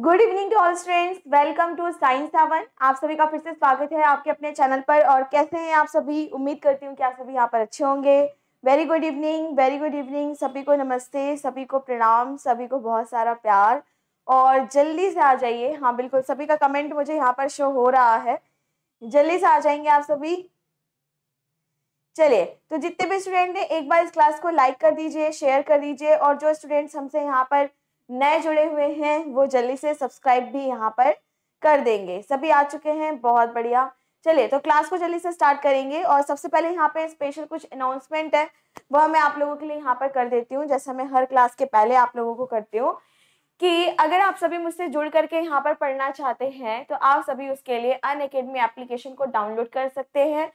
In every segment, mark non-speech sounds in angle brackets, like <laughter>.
good evening to all students welcome to science seven आप सभी का फिर से स्वागत है आपके अपने चैनल पर और कैसे हैं आप सभी उम्मीद करती हूँ कि आप सभी यहाँ पर अच्छे होंगे very good evening very good evening सभी को नमस्ते सभी को प्रणाम सभी को बहुत सारा प्यार और जल्दी से आ जाइए हाँ बिल्कुल सभी का कमेंट मुझे यहाँ पर शो हो रहा है जल्दी से आ जाएंगे आप सभी चलिए तो जितने भी स्टूडेंट हैं एक बार इस क्लास को लाइक कर दीजिए शेयर कर दीजिए और जो स्टूडेंट्स हमसे यहाँ पर नए जुड़े हुए हैं वो जल्दी से सब्सक्राइब भी यहाँ पर कर देंगे सभी आ चुके हैं बहुत बढ़िया चलिए तो क्लास को जल्दी से स्टार्ट करेंगे और सबसे पहले यहाँ पे स्पेशल कुछ अनाउंसमेंट है वह मैं आप लोगों के लिए यहाँ पर कर देती हूँ जैसा मैं हर क्लास के पहले आप लोगों को करती हूँ कि अगर आप सभी मुझसे जुड़ करके यहाँ पर पढ़ना चाहते हैं तो आप सभी उसके लिए अन अकेडमी एप्लीकेशन को डाउनलोड कर सकते हैं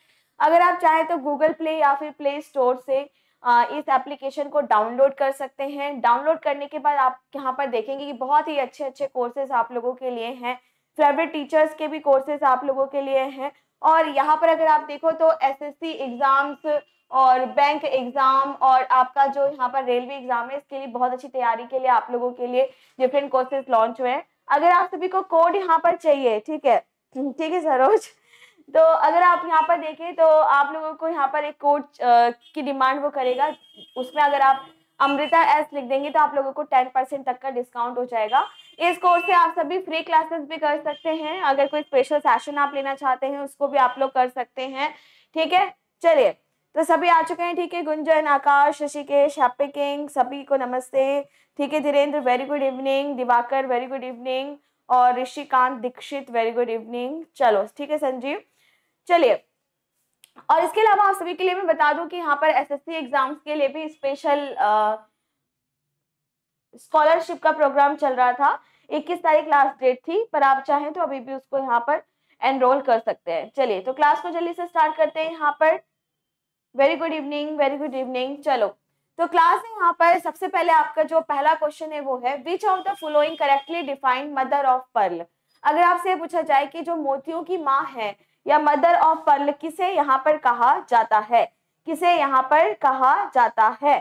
अगर आप चाहें तो गूगल प्ले या फिर प्ले स्टोर से इस एप्लीकेशन को डाउनलोड कर सकते हैं डाउनलोड करने के बाद आप यहाँ पर देखेंगे कि बहुत ही अच्छे अच्छे कोर्सेज आप लोगों के लिए हैं फेवरेट टीचर्स के भी कोर्सेज आप लोगों के लिए हैं और यहाँ पर अगर आप देखो तो एस एग्ज़ाम्स और बैंक एग्ज़ाम और आपका जो यहाँ पर रेलवे एग्ज़ाम है इसके लिए बहुत अच्छी तैयारी के लिए आप लोगों के लिए डिफरेंट कोर्सेज लॉन्च हुए हैं अगर आप सभी को कोड यहाँ पर चाहिए ठीक है ठीक है सरोज तो अगर आप यहाँ पर देखें तो आप लोगों को यहाँ पर एक कोच की डिमांड वो करेगा उसमें अगर आप अमृता एस लिख देंगे तो आप लोगों को टेन परसेंट तक का डिस्काउंट हो जाएगा इस कोर्स से आप सभी फ्री क्लासेस भी कर सकते हैं अगर कोई स्पेशल सेशन आप लेना चाहते हैं उसको भी आप लोग कर सकते हैं ठीक है चलिए तो सभी आ चुके हैं ठीक है गुंजन आकाश ऋषिकेश हैप्पी किंग सभी को नमस्ते ठीक है Dhirendra very good evening Diwakar very good evening और Rishikant Dikshit very good evening चलो ठीक है संजीव चलिए और इसके अलावा आप सभी के लिए मैं बता दूं कि यहाँ पर एसएससी एग्जाम्स के लिए भी स्पेशल स्कॉलरशिप का प्रोग्राम चल रहा था 21 तारीख लास्ट डेट थी पर आप चाहें तो अभी भी उसको यहाँ पर एनरोल कर सकते हैं चलिए तो क्लास को जल्दी से स्टार्ट करते हैं यहाँ पर very good evening very good evening चलो तो क्लास में यहाँ पर सबसे पहले आपका जो पहला क्वेश्चन है वो है which of the following correctly defined mother of pearl अगर आपसे पूछा जाए कि जो मोतियों की माँ है या मदर ऑफ पर्ल किसे यहाँ पर कहा जाता है किसे यहाँ पर कहा जाता है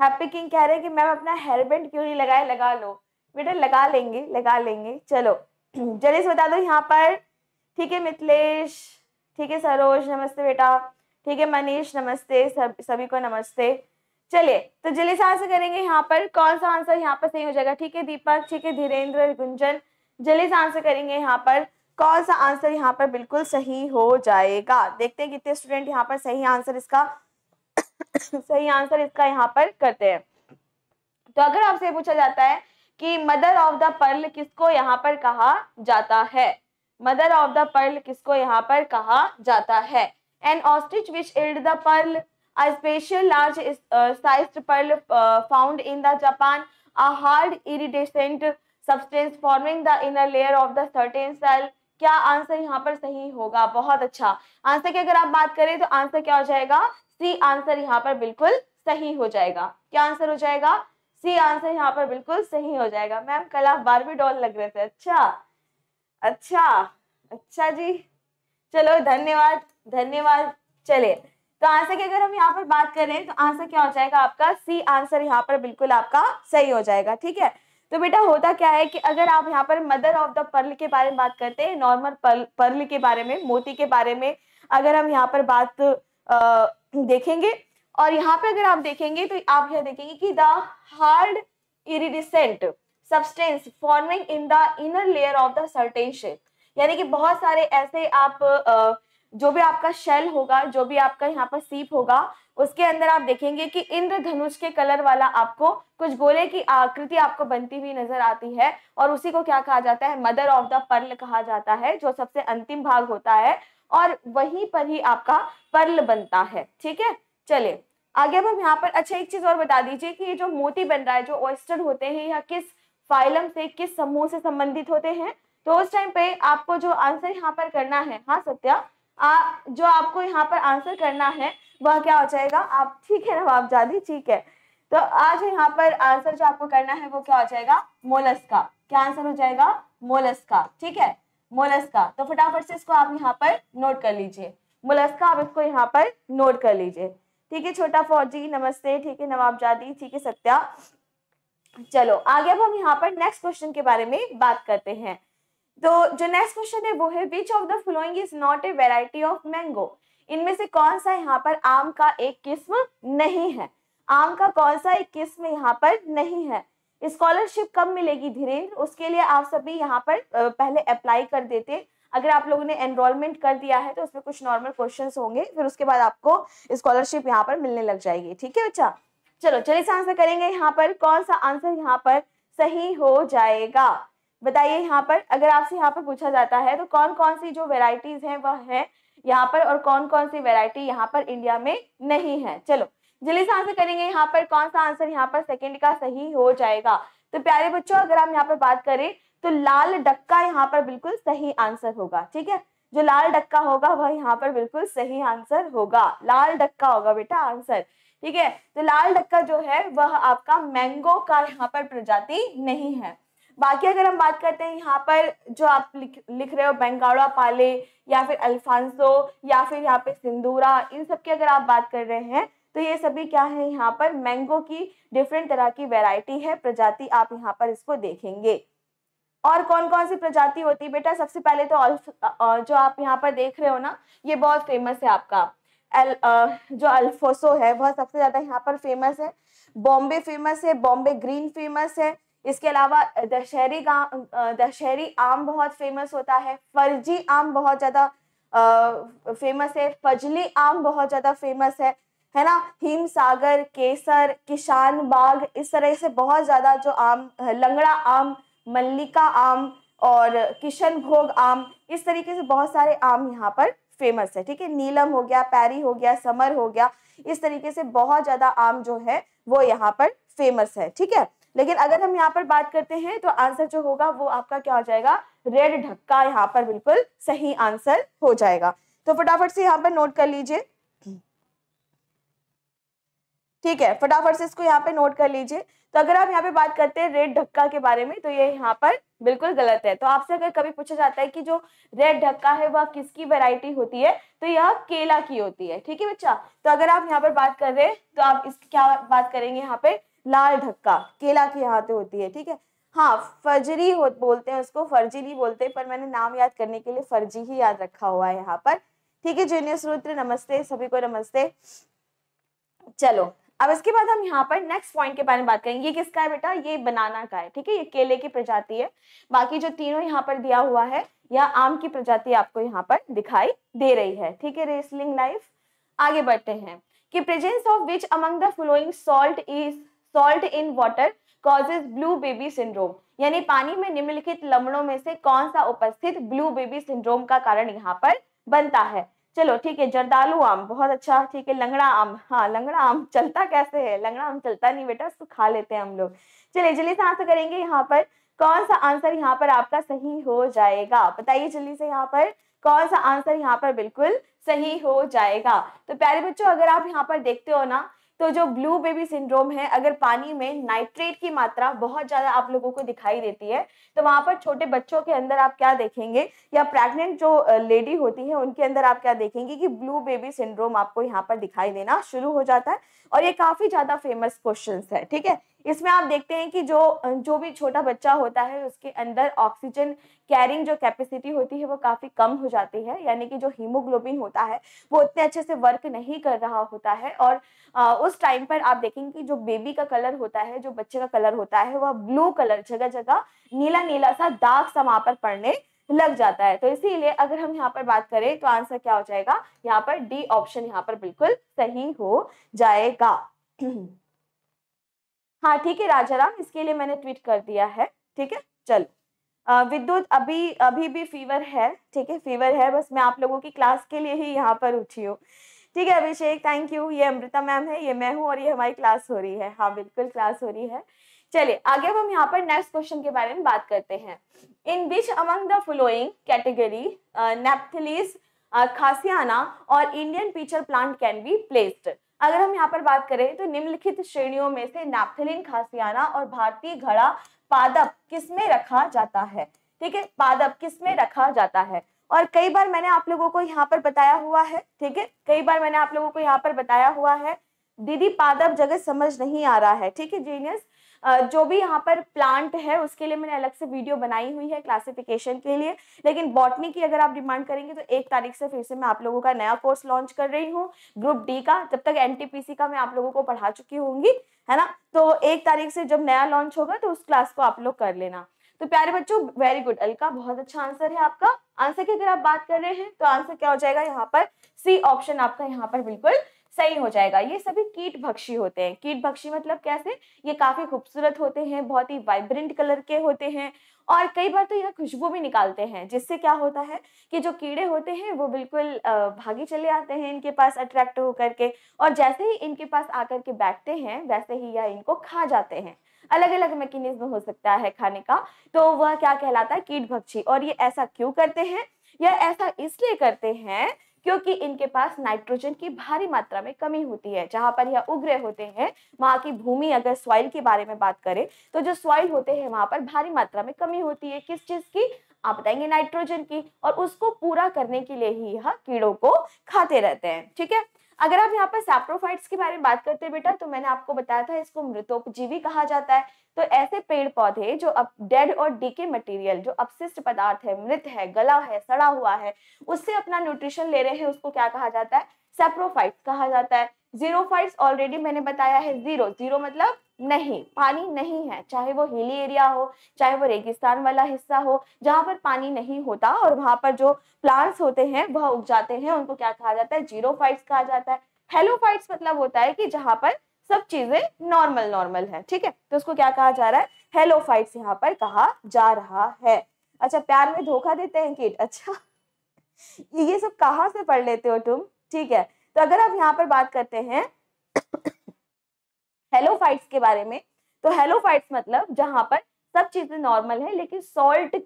हैप्पी किंग कह रहे हैं कि मैम अपना हेयरबैंड क्यों नहीं लगाए लगा लो बेटा लगा लेंगे लगा लेंगे चलो जल्दी से बता दो यहाँ पर ठीक है मिथिलेश ठीक है सरोज नमस्ते बेटा ठीक है मनीष नमस्ते सब सभी को नमस्ते चलिए तो जल्दी से आंसर करेंगे यहाँ पर कौन सा आंसर यहाँ पर सही हो जाएगा ठीक है दीपक ठीक है धीरेन्द्र गुंजन जल्दी से आंसर करेंगे यहाँ पर कौन सा आंसर यहाँ पर बिल्कुल सही हो जाएगा देखते हैं कितने स्टूडेंट यहाँ पर सही आंसर इसका सही आंसर इसका यहाँ पर करते हैं तो अगर आपसे पूछा जाता है कि मदर ऑफ द पर्ल किसको यहाँ पर कहा जाता है मदर ऑफ द पर्ल किसको यहाँ पर कहा जाता है an ostrich which yield the pearl a special large size pearl found in the Japan a hard iridescent substance forming the inner layer of the certain cell क्या answer यहाँ पर सही होगा बहुत अच्छा आंसर की अगर आप बात करें तो आंसर क्या हो जाएगा सी आंसर यहाँ पर बिल्कुल सही हो जाएगा क्या आंसर हो जाएगा सी आंसर यहाँ पर बिल्कुल सही हो जाएगा मैम कल आप बारहवीं डॉल लग रहे थे अच्छा अच्छा अच्छा जी चलो धन्यवाद धन्यवाद चलिए तो आंसर की अगर हम यहाँ पर बात करें तो आंसर क्या हो जाएगा आपका सी आंसर यहाँ पर बिल्कुल आपका सही हो जाएगा ठीक है तो बेटा होता क्या है कि अगर आप यहाँ पर मदर ऑफ द पर्ल के बारे में बात करते हैं नॉर्मल पर्ल पर्ल के बारे में मोती के बारे में अगर हम यहाँ पर बात आ, देखेंगे और यहाँ पर अगर आप देखेंगे तो आप यह देखेंगे कि the hard iridescent substance forming in the inner layer of the certain यानी कि बहुत सारे ऐसे आप आ, जो भी आपका शेल होगा जो भी आपका यहाँ पर सीप होगा उसके अंदर आप देखेंगे कि इंद्रधनुष के कलर वाला आपको कुछ गोले की आकृति आपको बनती हुई नजर आती है और उसी को क्या कहा जाता है मदर ऑफ द पर्ल कहा जाता है जो सबसे अंतिम भाग होता है और वहीं पर ही आपका पर्ल बनता है ठीक है चले आगे अब हम यहाँ पर अच्छा एक चीज और बता दीजिए कि ये जो मोती बन रहा है जो ऑयस्टर होते हैं या किस फाइलम से किस समूह से संबंधित होते हैं तो उस टाइम पे आपको जो आंसर यहाँ पर करना है हाँ सत्या आ, जो आपको यहाँ पर आंसर करना है वह क्या हो जाएगा आप ठीक है नवाब जादी ठीक है तो आज यहाँ पर आंसर जो आपको करना है वो क्या हो जाएगा मोलस्का क्या आंसर हो जाएगा मोलस्का ठीक है मोलस्का तो फटाफट से इसको आप यहाँ पर नोट कर लीजिए मोलस्का आप इसको यहाँ पर नोट कर लीजिए ठीक है छोटा फौजी नमस्ते ठीक है नवाब जादी ठीक है सत्या चलो आगे अब हम यहाँ पर नेक्स्ट क्वेश्चन के बारे में बात करते हैं तो जो नेक्स्ट क्वेश्चन है वो है which of the following is not a variety of mango इनमें से कौन सा यहाँ पर आम का एक किस्म नहीं है आम का कौन सा एक किस्म यहाँ पर नहीं है स्कॉलरशिप कब मिलेगी धीरेन्द्र उसके लिए आप सभी यहाँ पर पहले अप्लाई कर देते अगर आप लोगों ने एनरोलमेंट कर दिया है तो उसमें कुछ नॉर्मल क्वेश्चन होंगे फिर उसके बाद आपको स्कॉलरशिप यहाँ पर मिलने लग जाएगी ठीक है अच्छा चलो चलिए आंसर करेंगे यहाँ पर कौन सा आंसर यहाँ पर सही हो जाएगा बताइए यहाँ पर अगर आपसे यहाँ पर पूछा जाता है तो कौन कौन सी जो वेराइटीज हैं वह है यहाँ पर और कौन कौन सी वेराइटी यहाँ पर इंडिया में नहीं है चलो जल्दी से आंसर करेंगे यहाँ पर कौन सा आंसर यहाँ पर सेकेंड का सही हो जाएगा तो प्यारे बच्चों अगर हम यहाँ पर बात करें तो लाल डक्का यहाँ पर बिल्कुल सही आंसर होगा ठीक है जो लाल डक्का होगा वह यहाँ पर बिल्कुल सही आंसर होगा लाल डक्का होगा बेटा आंसर ठीक है तो लाल डक्का जो है वह आपका मैंगो का यहाँ पर प्रजाति नहीं है बाकी अगर हम बात करते हैं यहाँ पर जो आप लिख लिख रहे हो बंगाड़ा पाले या फिर अल्फांसो या फिर यहाँ पे सिंदूरा इन सब की अगर आप बात कर रहे हैं तो ये सभी क्या है यहाँ पर मैंगो की डिफरेंट तरह की वेराइटी है प्रजाति आप यहाँ पर इसको देखेंगे और कौन कौन सी प्रजाति होती है बेटा सबसे पहले तो अल्फ जो आप यहाँ पर देख रहे हो ना ये बहुत फेमस है आपका एल जो अल्फोसो है वह सबसे ज़्यादा यहाँ पर फेमस है बॉम्बे फेमस है बॉम्बे ग्रीन फेमस है इसके अलावा दशहरी दशहरी आम बहुत फेमस होता है फर्जी आम बहुत ज़्यादा फेमस है फजली आम बहुत ज़्यादा फेमस है है ना हिम सागर केसर किसान बाग इस तरह से बहुत ज़्यादा जो आम लंगड़ा आम मल्लिका आम और किशन भोग आम इस तरीके से बहुत सारे आम यहाँ पर फेमस है ठीक है नीलम हो गया पैरी हो गया समर हो गया इस तरीके से बहुत ज़्यादा आम जो है वो यहाँ पर फेमस है ठीक है लेकिन अगर हम यहाँ पर बात करते हैं तो आंसर जो होगा वो आपका क्या हो जाएगा रेड ढक्का यहाँ पर बिल्कुल सही आंसर हो जाएगा तो फटाफट से यहाँ पर नोट कर लीजिए ठीक है फटाफट से इसको यहाँ पे नोट कर लीजिए तो अगर आप यहाँ पे बात करते हैं रेड ढक्का के बारे में तो ये यहाँ पर बिल्कुल गलत है तो आपसे अगर कभी पूछा जाता है कि जो रेड ढक्का है वह किसकी वैरायटी होती है तो यह केला की होती है ठीक है बच्चा तो अगर आप यहाँ पर बात कर रहे हैं तो आप इसकी क्या बात करेंगे यहाँ पे लाल ढक्का केला यहाँ अहाते होती है ठीक है हाँ फर्जरी हो बोलते हैं उसको फर्जी नहीं बोलते पर मैंने नाम याद करने के लिए फर्जी ही याद रखा हुआ है यहाँ पर ठीक है जूनियर सूत्र नमस्ते सभी को नमस्ते चलो अब इसके बाद हम यहाँ पर नेक्स्ट पॉइंट के बारे में बात करेंगे ये किसका है बेटा ये बनाना का है ठीक है ये केले की प्रजाति है बाकी जो तीनों यहाँ पर दिया हुआ है या आम की प्रजाति आपको यहाँ पर दिखाई दे रही है ठीक है रेसलिंग लाइफ आगे बढ़ते हैं कि presence of which among the following salt is salt in water causes blue baby syndrome यानी पानी में निम्नलिखित लवणों में से कौन सा उपस्थित ब्लू बेबी सिंड्रोम का कारण यहाँ पर बनता है चलो ठीक है जर्दालू आम बहुत अच्छा ठीक है लंगड़ा आम हाँ लंगड़ा आम चलता कैसे है लंगड़ा आम चलता नहीं बेटा उसको खा लेते हैं हम लोग चलिए जल्दी से आंसर करेंगे यहाँ पर कौन सा आंसर यहाँ पर आपका सही हो जाएगा बताइए जल्दी से यहाँ पर कौन सा आंसर यहाँ पर बिल्कुल सही हो जाएगा तो प्यारे बच्चों अगर आप यहाँ पर देखते हो ना तो जो ब्लू बेबी सिंड्रोम है अगर पानी में नाइट्रेट की मात्रा बहुत ज़्यादा आप लोगों को दिखाई देती है तो वहां पर छोटे बच्चों के अंदर आप क्या देखेंगे या प्रेग्नेंट जो लेडी होती है उनके अंदर आप क्या देखेंगे कि ब्लू बेबी सिंड्रोम आपको यहाँ पर दिखाई देना शुरू हो जाता है और ये काफ़ी ज़्यादा फेमस क्वेश्चन है ठीक है इसमें आप देखते हैं कि जो जो भी छोटा बच्चा होता है उसके अंदर ऑक्सीजन कैरिंग जो कैपेसिटी होती है वो काफ़ी कम हो जाती है यानी कि जो हीमोग्लोबिन होता है वो उतने अच्छे से वर्क नहीं कर रहा होता है और आ, उस टाइम पर आप देखेंगे कि जो बेबी का कलर होता है जो बच्चे का कलर होता है वह ब्लू कलर जगह जगह नीला नीला सा दाग सा वहाँ पर पड़ने लग जाता है तो इसीलिए अगर हम यहाँ पर बात करें तो आंसर क्या हो जाएगा यहाँ पर डी ऑप्शन यहाँ पर बिल्कुल सही हो जाएगा <clears throat> हाँ ठीक है राजा राम इसके लिए मैंने ट्वीट कर दिया है ठीक है चलो विद्युत अभी अभी भी फीवर है ठीक है फीवर है बस मैं आप लोगों की क्लास के लिए ही यहाँ पर उठी हूँ ठीक है अभिषेक थैंक यू ये अमृता मैम है ये मैं हूँ और ये हमारी क्लास हो रही है हाँ बिल्कुल क्लास हो रही है चलिए आगे अब हम यहाँ पर नेक्स्ट क्वेश्चन के बारे में बात करते हैं in which among the following category Nepenthes khasiana और Indian pitcher plant can be placed अगर हम यहाँ पर बात करें तो निम्नलिखित श्रेणियों में से नैप्थलिन खासियाना और भारतीय घड़ा पादप किसमें रखा जाता है ठीक है पादप किसमें रखा जाता है और कई बार मैंने आप लोगों को यहाँ पर बताया हुआ है ठीक है कई बार मैंने आप लोगों को यहाँ पर बताया हुआ है दीदी पादप जगह समझ नहीं आ रहा है ठीक है जीनियस जो भी यहाँ पर प्लांट है उसके लिए मैंने अलग से वीडियो बनाई हुई है क्लासिफिकेशन के लिए लेकिन बॉटनी की अगर आप डिमांड करेंगे तो एक तारीख से फिर से मैं आप लोगों का नया कोर्स लॉन्च कर रही हूँ ग्रुप डी का जब तक एनटीपीसी का मैं आप लोगों को पढ़ा चुकी होंगी है ना तो एक तारीख से जब नया लॉन्च होगा तो उस क्लास को आप लोग कर लेना तो प्यारे बच्चों वेरी गुड अलका बहुत अच्छा आंसर है आपका आंसर की अगर आप बात कर रहे हैं तो आंसर क्या हो जाएगा यहाँ पर सी ऑप्शन आपका यहाँ पर बिल्कुल सही हो जाएगा ये सभी कीट भक्षी होते हैं कीट भक्षी मतलब कैसे ये काफी खूबसूरत होते हैं बहुत ही वाइब्रेंट कलर के होते हैं और कई बार तो यह खुशबू भी निकालते हैं जिससे क्या होता है कि जो कीड़े होते हैं वो बिल्कुल भागी चले आते हैं इनके पास अट्रैक्ट होकर के और जैसे ही इनके पास आकर के बैठते हैं वैसे ही यह इनको खा जाते हैं अलग अलग मैकेनिज्म हो सकता है खाने का तो वह क्या कहलाता है कीट भक्षी और ये ऐसा क्यों करते हैं यह ऐसा इसलिए करते हैं क्योंकि इनके पास नाइट्रोजन की भारी मात्रा में कमी होती है जहां पर यह उग्र होते हैं वहां की भूमि अगर सॉइल के बारे में बात करें तो जो सॉइल होते हैं वहां पर भारी मात्रा में कमी होती है किस चीज़ की आप बताएंगे नाइट्रोजन की और उसको पूरा करने के लिए ही यह कीड़ों को खाते रहते हैं ठीक है अगर आप यहाँ पर सैप्रोफाइट्स के बारे में बात करते हैं बेटा तो मैंने आपको बताया था इसको मृतोपजीवी कहा जाता है तो ऐसे पेड़ पौधे जो अब डेड और डीके मटेरियल जो अपशिष्ट पदार्थ है मृत है गला है सड़ा हुआ है उससे अपना न्यूट्रिशन ले रहे हैं उसको क्या कहा जाता है सेप्रोफाइट कहा जाता है फाइट्स ऑलरेडी मैंने बताया है जीरो जीरो मतलब नहीं पानी नहीं है चाहे वो हिली एरिया हो चाहे वो रेगिस्तान वाला हिस्सा हो जहाँ पर पानी नहीं होता और वहां पर जो प्लांट्स होते हैं वह उग जाते हैं उनको क्या कहा जाता है जीरो फाइट्स कहा जाता है हेलो फाइट्स मतलब होता है कि जहाँ पर सब चीजें नॉर्मल नॉर्मल है ठीक है तो उसको क्या कहा जा रहा है हेलो फाइट्स यहाँ पर कहा जा रहा है अच्छा प्यार में धोखा देते हैं किट अच्छा ये सब कहाँ से पढ़ लेते हो तुम ठीक है तो अगर आप यहाँ पर बात करते हैं हेलोफाइट्स <coughs> के बारे में तो हेलोफाइट्स मतलब जहां पर सब चीजें नॉर्मल है लेकिन सॉल्ट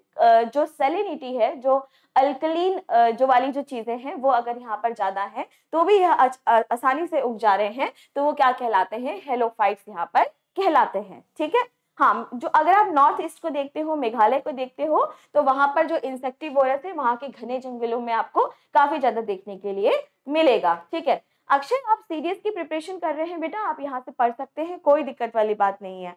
जो सेलिनिटी है जो अल्कलीन जो वाली जो चीजें हैं वो अगर यहाँ पर ज्यादा है तो भी यह आसानी से उग जा रहे हैं तो वो क्या कहलाते हैं हेलोफाइट्स यहाँ पर कहलाते हैं ठीक है हाँ जो अगर आप नॉर्थ ईस्ट को देखते हो मेघालय को देखते हो तो वहां पर जो इंसेक्टिव है वहां के घने जंगलों में आपको काफी ज्यादा देखने के लिए मिलेगा ठीक है अक्षय आप सीडीएस की प्रिपरेशन कर रहे हैं बेटा आप यहाँ से पढ़ सकते हैं कोई दिक्कत वाली बात नहीं है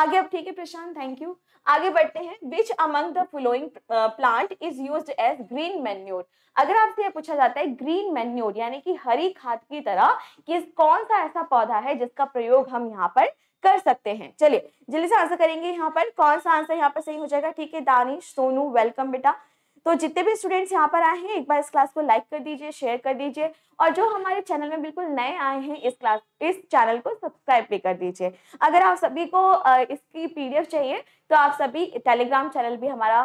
आगे अब ठीक है प्रशांत थैंक यू आगे बढ़ते हैं which among the following plant is use as green manure अगर आपसे यह पूछा जाता है ग्रीन मेन्योर यानी कि हरी खाद की तरह कि कौन सा ऐसा पौधा है जिसका प्रयोग हम यहाँ पर कर सकते हैं चलिए जल्दी से आंसर करेंगे यहाँ पर कौन सा आंसर यहाँ पर सही हो जाएगा ठीक है दानिश सोनू वेलकम बेटा तो जितने भी स्टूडेंट्स यहाँ पर आए हैं एक बार इस क्लास को लाइक कर दीजिए शेयर कर दीजिए और जो हमारे चैनल में बिल्कुल नए आए हैं इस क्लास इस चैनल को सब्सक्राइब भी कर दीजिए अगर आप सभी को इसकी पीडीएफ चाहिए तो आप सभी टेलीग्राम चैनल भी हमारा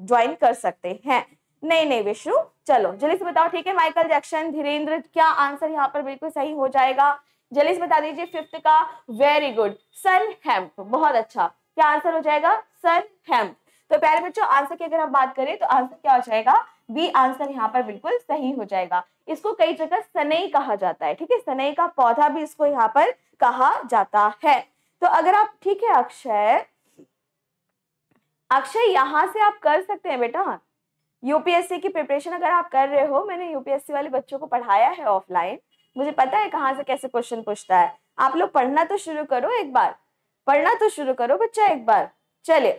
ज्वाइन कर सकते हैं नहीं नहीं विष्णु चलो जल्दी से बताओ ठीक है माइकल जैक्सन धीरेन्द्र क्या आंसर यहाँ पर बिल्कुल सही हो जाएगा जल्दी से बता दीजिए फिफ्थ का वेरी गुड सन हेम्प बहुत अच्छा क्या आंसर हो जाएगा सन हेम्प तो प्यारे बच्चों आंसर की अगर हम बात करें तो आंसर क्या हो जाएगा बी आंसर यहाँ पर बिल्कुल सही हो जाएगा इसको कई जगह सनई कहा जाता है ठीक है सनई का पौधा भी इसको यहाँ पर कहा जाता है तो अगर आप ठीक है अक्षय अक्षय यहाँ से आप कर सकते हैं बेटा यूपीएससी की प्रिपरेशन अगर आप कर रहे हो मैंने यूपीएससी वाले बच्चों को पढ़ाया है ऑफलाइन मुझे पता है कहाँ से कैसे क्वेश्चन पूछता है आप लोग पढ़ना तो शुरू करो एक बार पढ़ना तो शुरू करो बच्चा एक बार चले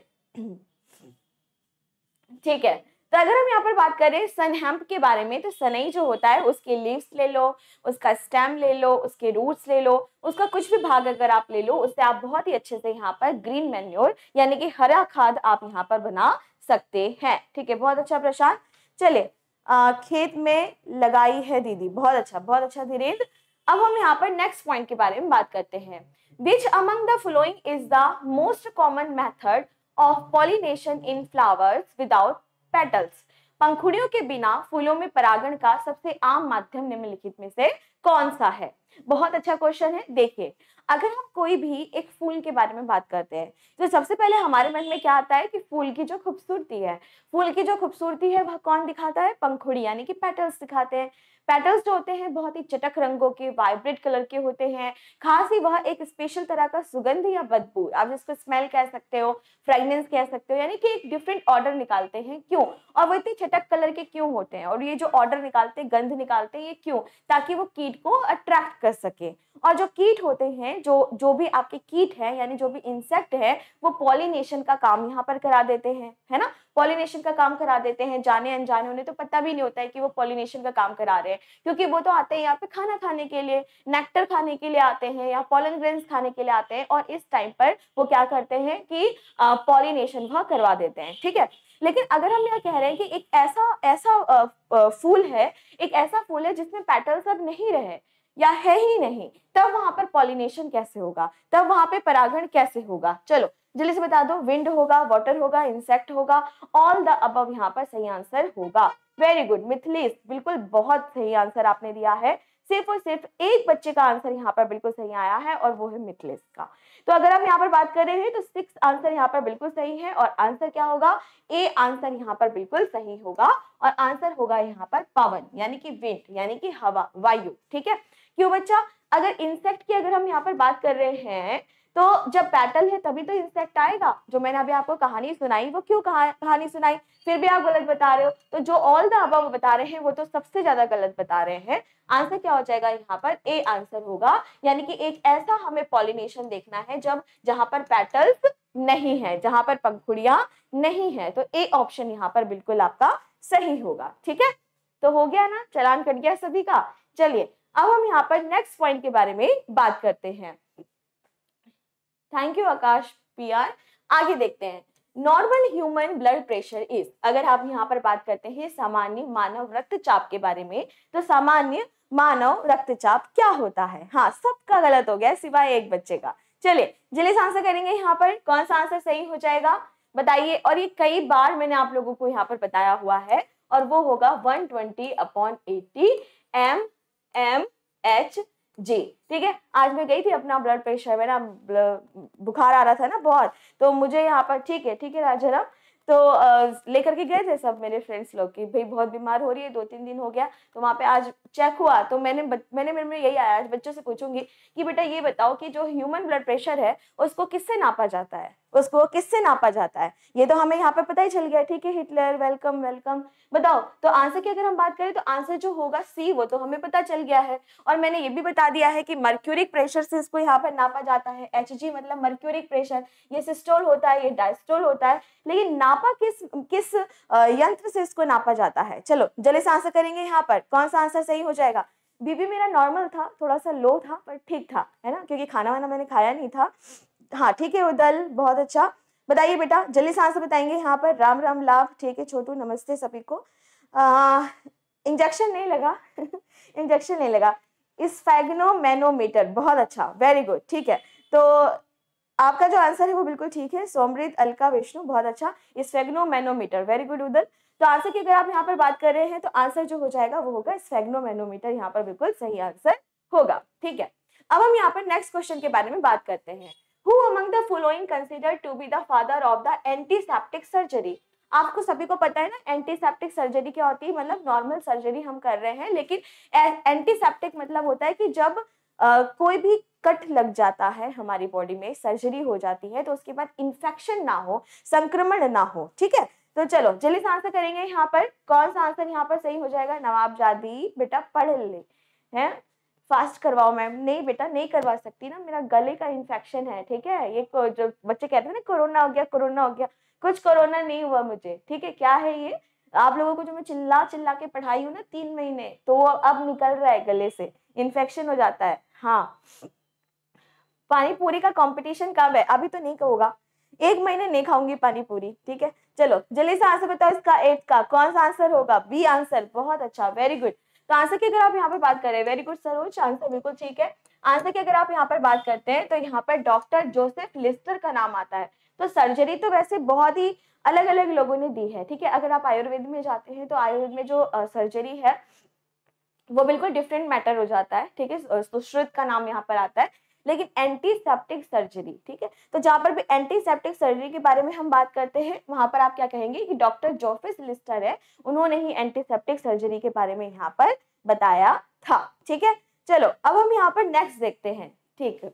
ठीक है तो अगर हम यहाँ पर बात करें सन हेम्प के बारे में तो सनई जो होता है उसके लीव्स ले लो उसका स्टेम ले लो उसके रूट्स ले लो उसका कुछ भी भाग अगर आप ले लो उससे आप बहुत ही अच्छे से यहाँ पर ग्रीन मेन्योर यानी कि हरा खाद आप यहाँ पर बना सकते हैं ठीक है बहुत अच्छा प्रशांत चले आ, खेत में लगाई है दीदी बहुत अच्छा बहुत अच्छा धीरेन्द्र अब हम यहाँ पर नेक्स्ट पॉइंट के बारे में बात करते हैं which among the following is the most common method of pollination in flowers without petals पंखुड़ियों के बिना फूलों में परागण का सबसे आम माध्यम निम्नलिखित में से कौन सा है बहुत अच्छा क्वेश्चन है देखिए अगर हम कोई भी एक फूल के बारे में बात करते हैं तो सबसे पहले हमारे मन में क्या आता है कि फूल की जो खूबसूरती है फूल की जो खूबसूरती है वह कौन दिखाता है पंखुड़ी यानी कि पेटल्स दिखाते हैं पेटल्स जो होते हैं बहुत ही चटक रंगों के वाइब्रेट कलर के होते हैं खास ही वह एक स्पेशल तरह का सुगंध या बदबू आप जिसको स्मेल कह सकते हो फ्रेगनेंस कह सकते हो यानी कि एक डिफरेंट ऑर्डर निकालते हैं क्यों और वो इतने चटक कलर के क्यों होते हैं और ये जो ऑर्डर निकालते हैं गंध निकालते हैं ये क्यों ताकि वो कीट को अट्रैक्ट कर सके और जो कीट होते हैं जो जो भी आपके कीट है यानी जो भी इंसेक्ट है वो पॉलिनेशन का काम यहाँ पर करा देते हैं है ना पॉलिनेशन का काम करा देते हैं जाने अनजाने उन्हें तो पता भी नहीं होता है कि वो पॉलिनेशन का काम करा रहे हैं क्योंकि वो तो आते हैं यहाँ पे खाना खाने के लिए नेक्टर खाने के लिए आते हैं या पॉलन ग्रेन्स खाने के लिए आते हैं और इस टाइम पर वो क्या करते हैं कि पॉलिनेशन वह करवा देते हैं ठीक है लेकिन अगर हम यह कह रहे हैं कि एक ऐसा ऐसा फूल है एक ऐसा फूल है जिसमें पेटल्स अब नहीं रहे या है ही नहीं तब वहां पर पॉलिनेशन कैसे होगा तब वहां पे परागण कैसे होगा चलो जल्दी से बता दो विंड होगा वाटर होगा इंसेक्ट होगा ऑल द अब यहाँ पर सही आंसर होगा वेरी गुड मिथिलेश बिल्कुल बहुत सही आंसर आपने दिया है सिर्फ और सिर्फ एक बच्चे का आंसर यहाँ पर बिल्कुल सही आया है और वो है मिथलेस का तो अगर हम यहाँ पर बात कर रहे हैं तो सिक्स आंसर यहाँ पर बिल्कुल सही है और आंसर क्या होगा ए आंसर यहाँ पर बिल्कुल सही होगा और आंसर होगा यहाँ पर पवन यानी कि विंड यानी कि हवा वायु ठीक है क्यों बच्चा अगर इंसेक्ट की अगर हम यहाँ पर बात कर रहे हैं तो जब बैटल है तभी तो इंसेक्ट आएगा जो मैंने अभी आपको कहानी सुनाई वो क्यों कहा, कहानी सुनाई फिर भी आप गलत बता रहे हो तो जो ऑल द अब बता रहे हैं वो तो सबसे ज्यादा गलत बता रहे हैं आंसर क्या हो जाएगा यहाँ पर ए आंसर होगा यानी कि एक ऐसा हमें पॉलिनेशन देखना है जब जहां पर पैटल्स नहीं है जहां पर पंखुड़िया नहीं है तो ए ऑप्शन यहाँ पर बिल्कुल आपका सही होगा ठीक है तो हो गया ना चलान कट गया सभी का चलिए अब हम यहाँ पर नेक्स्ट पॉइंट के बारे में बात करते हैं थैंक यू आकाश आर आगे देखते हैं normal human blood pressure is अगर आप यहाँ पर बात करते हैं सामान्य मानव रक्तचाप के बारे में तो सामान्य मानव रक्तचाप क्या होता है हाँ सबका गलत हो गया सिवाय एक बच्चे का चलिए जल्दी से आंसर करेंगे यहाँ पर कौन सा आंसर सही हो जाएगा बताइए और ये कई बार मैंने आप लोगों को यहाँ पर बताया हुआ है और वो होगा 120 twenty upon eighty M M H G ठीक है आज मैं गई थी अपना ब्लड प्रेशर मेरा बुखार आ रहा था ना बहुत तो मुझे यहाँ पर ठीक है ठीक है राजा राम तो लेकर के गए थे सब मेरे फ्रेंड्स लोग कि भाई बहुत बीमार हो रही है दो तीन दिन हो गया तो वहाँ पे आज चेक हुआ तो मैंने मैंने मेरे में यही आया आज बच्चों से पूछूंगी कि बेटा ये बताओ कि जो ह्यूमन ब्लड प्रेशर है उसको किससे नापा जाता है उसको किससे नापा जाता है ये तो हमें यहाँ पे पता ही चल गया ठीक है हिटलर वेलकम वेलकम बताओ तो आंसर की अगर हम बात करें तो आंसर जो होगा सी वो तो हमें पता चल गया है और मैंने ये भी बता दिया है कि मर्क्यूरिक प्रेशर से इसको यहाँ पर नापा जाता है एच मतलब मर्क्यूरिक प्रेशर ये सिस्टोल होता है ये डायस्टोल होता है लेकिन नापा किस किस यंत्र से इसको नापा जाता है चलो जल्दी से आंसर करेंगे यहाँ पर कौन सा आंसर सही हो जाएगा बीबी मेरा नॉर्मल था थोड़ा सा लो था पर ठीक था है ना क्योंकि खाना वाना मैंने खाया नहीं था हाँ ठीक है उदल बहुत अच्छा बताइए बेटा जल्दी से आंसर बताएंगे यहाँ पर राम राम लाभ ठीक है छोटू नमस्ते सभी को इंजेक्शन नहीं लगा <laughs> इंजेक्शन नहीं लगा इस फैग्नोमैनोमीटर बहुत अच्छा वेरी गुड ठीक है तो आपका जो आंसर है वो बिल्कुल ठीक है सोमृत अलका विष्णु बहुत अच्छा इस फैग्नोमैनोमीटर वेरी गुड उदल तो आंसर की अगर आप यहाँ पर बात कर रहे हैं तो आंसर जो हो जाएगा वो होगा स्फेग्नोमैनोमीटर यहाँ पर बिल्कुल सही आंसर होगा ठीक है अब हम यहाँ पर नेक्स्ट क्वेश्चन के बारे में बात करते हैं who among the following consider to be the father of the antiseptic surgery आपको सभी को पता है ना एंटीसेप्टिक सर्जरी क्या होती है मतलब नॉर्मल सर्जरी हम कर रहे हैं लेकिन एंटीसेप्टिक मतलब होता है कि जब Uh, कोई भी कट लग जाता है हमारी बॉडी में सर्जरी हो जाती है तो उसके बाद इन्फेक्शन ना हो संक्रमण ना हो ठीक है तो चलो जल्दी से आंसर करेंगे यहाँ पर कौन सा आंसर यहाँ पर सही हो जाएगा नवाब जादी बेटा पढ़ ले हैं फास्ट करवाओ मैम नहीं बेटा नहीं करवा सकती ना मेरा गले का इन्फेक्शन है ठीक है ये जो बच्चे कहते हैं ना कोरोना हो गया कोरोना हो गया कुछ कोरोना नहीं हुआ मुझे ठीक है क्या है ये आप लोगों को जो मैं चिल्ला चिल्ला के पढ़ाई हूँ ना तीन महीने तो वो अब निकल रहा है गले से इन्फेक्शन हो जाता है हाँ पानी पूरी का कंपटीशन कब है अभी तो नहीं कहूंगा एक महीने नहीं खाऊंगी पानी पूरी ठीक है चलो जल्दी से आंसर बताओ इसका एट का कौन सा आंसर होगा बी आंसर बहुत अच्छा वेरी गुड तो आंसर की अगर आप यहाँ पर बात करें वेरी गुड सरोज आंसर बिल्कुल ठीक है आंसर की अगर आप यहाँ पर बात करते हैं तो यहाँ पर डॉक्टर जोसेफ लिस्टर का नाम आता है तो सर्जरी तो वैसे बहुत ही अलग अलग लोगों ने दी है ठीक है अगर आप आयुर्वेद में जाते हैं तो आयुर्वेद में जो सर्जरी है वो बिल्कुल डिफरेंट मैटर हो जाता है ठीक है सुश्रुत का नाम यहाँ पर आता है लेकिन एंटीसेप्टिक सर्जरी ठीक है तो जहां पर भी एंटीसेप्टिक सर्जरी के बारे में हम बात करते हैं वहां पर आप क्या कहेंगे कि डॉक्टर जोफिस लिस्टर है उन्होंने ही एंटीसेप्टिक सर्जरी के बारे में यहाँ पर बताया था ठीक है चलो अब हम यहाँ पर नेक्स्ट देखते हैं ठीक है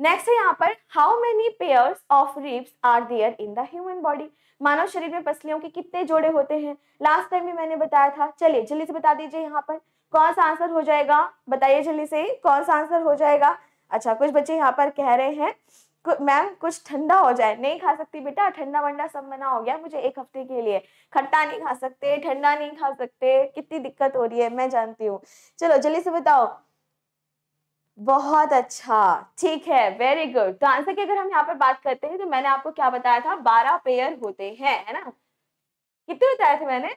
नेक्स्ट है यहाँ पर how many pairs of ribs are there in the human body मानव शरीर में पसलियों के कितने जोड़े होते हैं लास्ट टाइम भी मैंने बताया था चलिए जल्दी से बता दीजिए यहाँ पर कौन सा आंसर हो जाएगा बताइए जल्दी से कौन सा आंसर हो जाएगा अच्छा कुछ बच्चे यहाँ पर कह रहे हैं मैम कुछ ठंडा हो जाए नहीं खा सकती बेटा ठंडा वंडा सब मना हो गया मुझे एक हफ्ते के लिए खट्टा नहीं खा सकते ठंडा नहीं खा सकते कितनी दिक्कत हो रही है मैं जानती हूँ चलो जल्दी से बताओ बहुत अच्छा ठीक है वेरी गुड तो आंसर की अगर हम यहाँ पर बात करते हैं तो मैंने आपको क्या बताया था बारह पेयर होते हैं है ना कितने बताए थे मैंने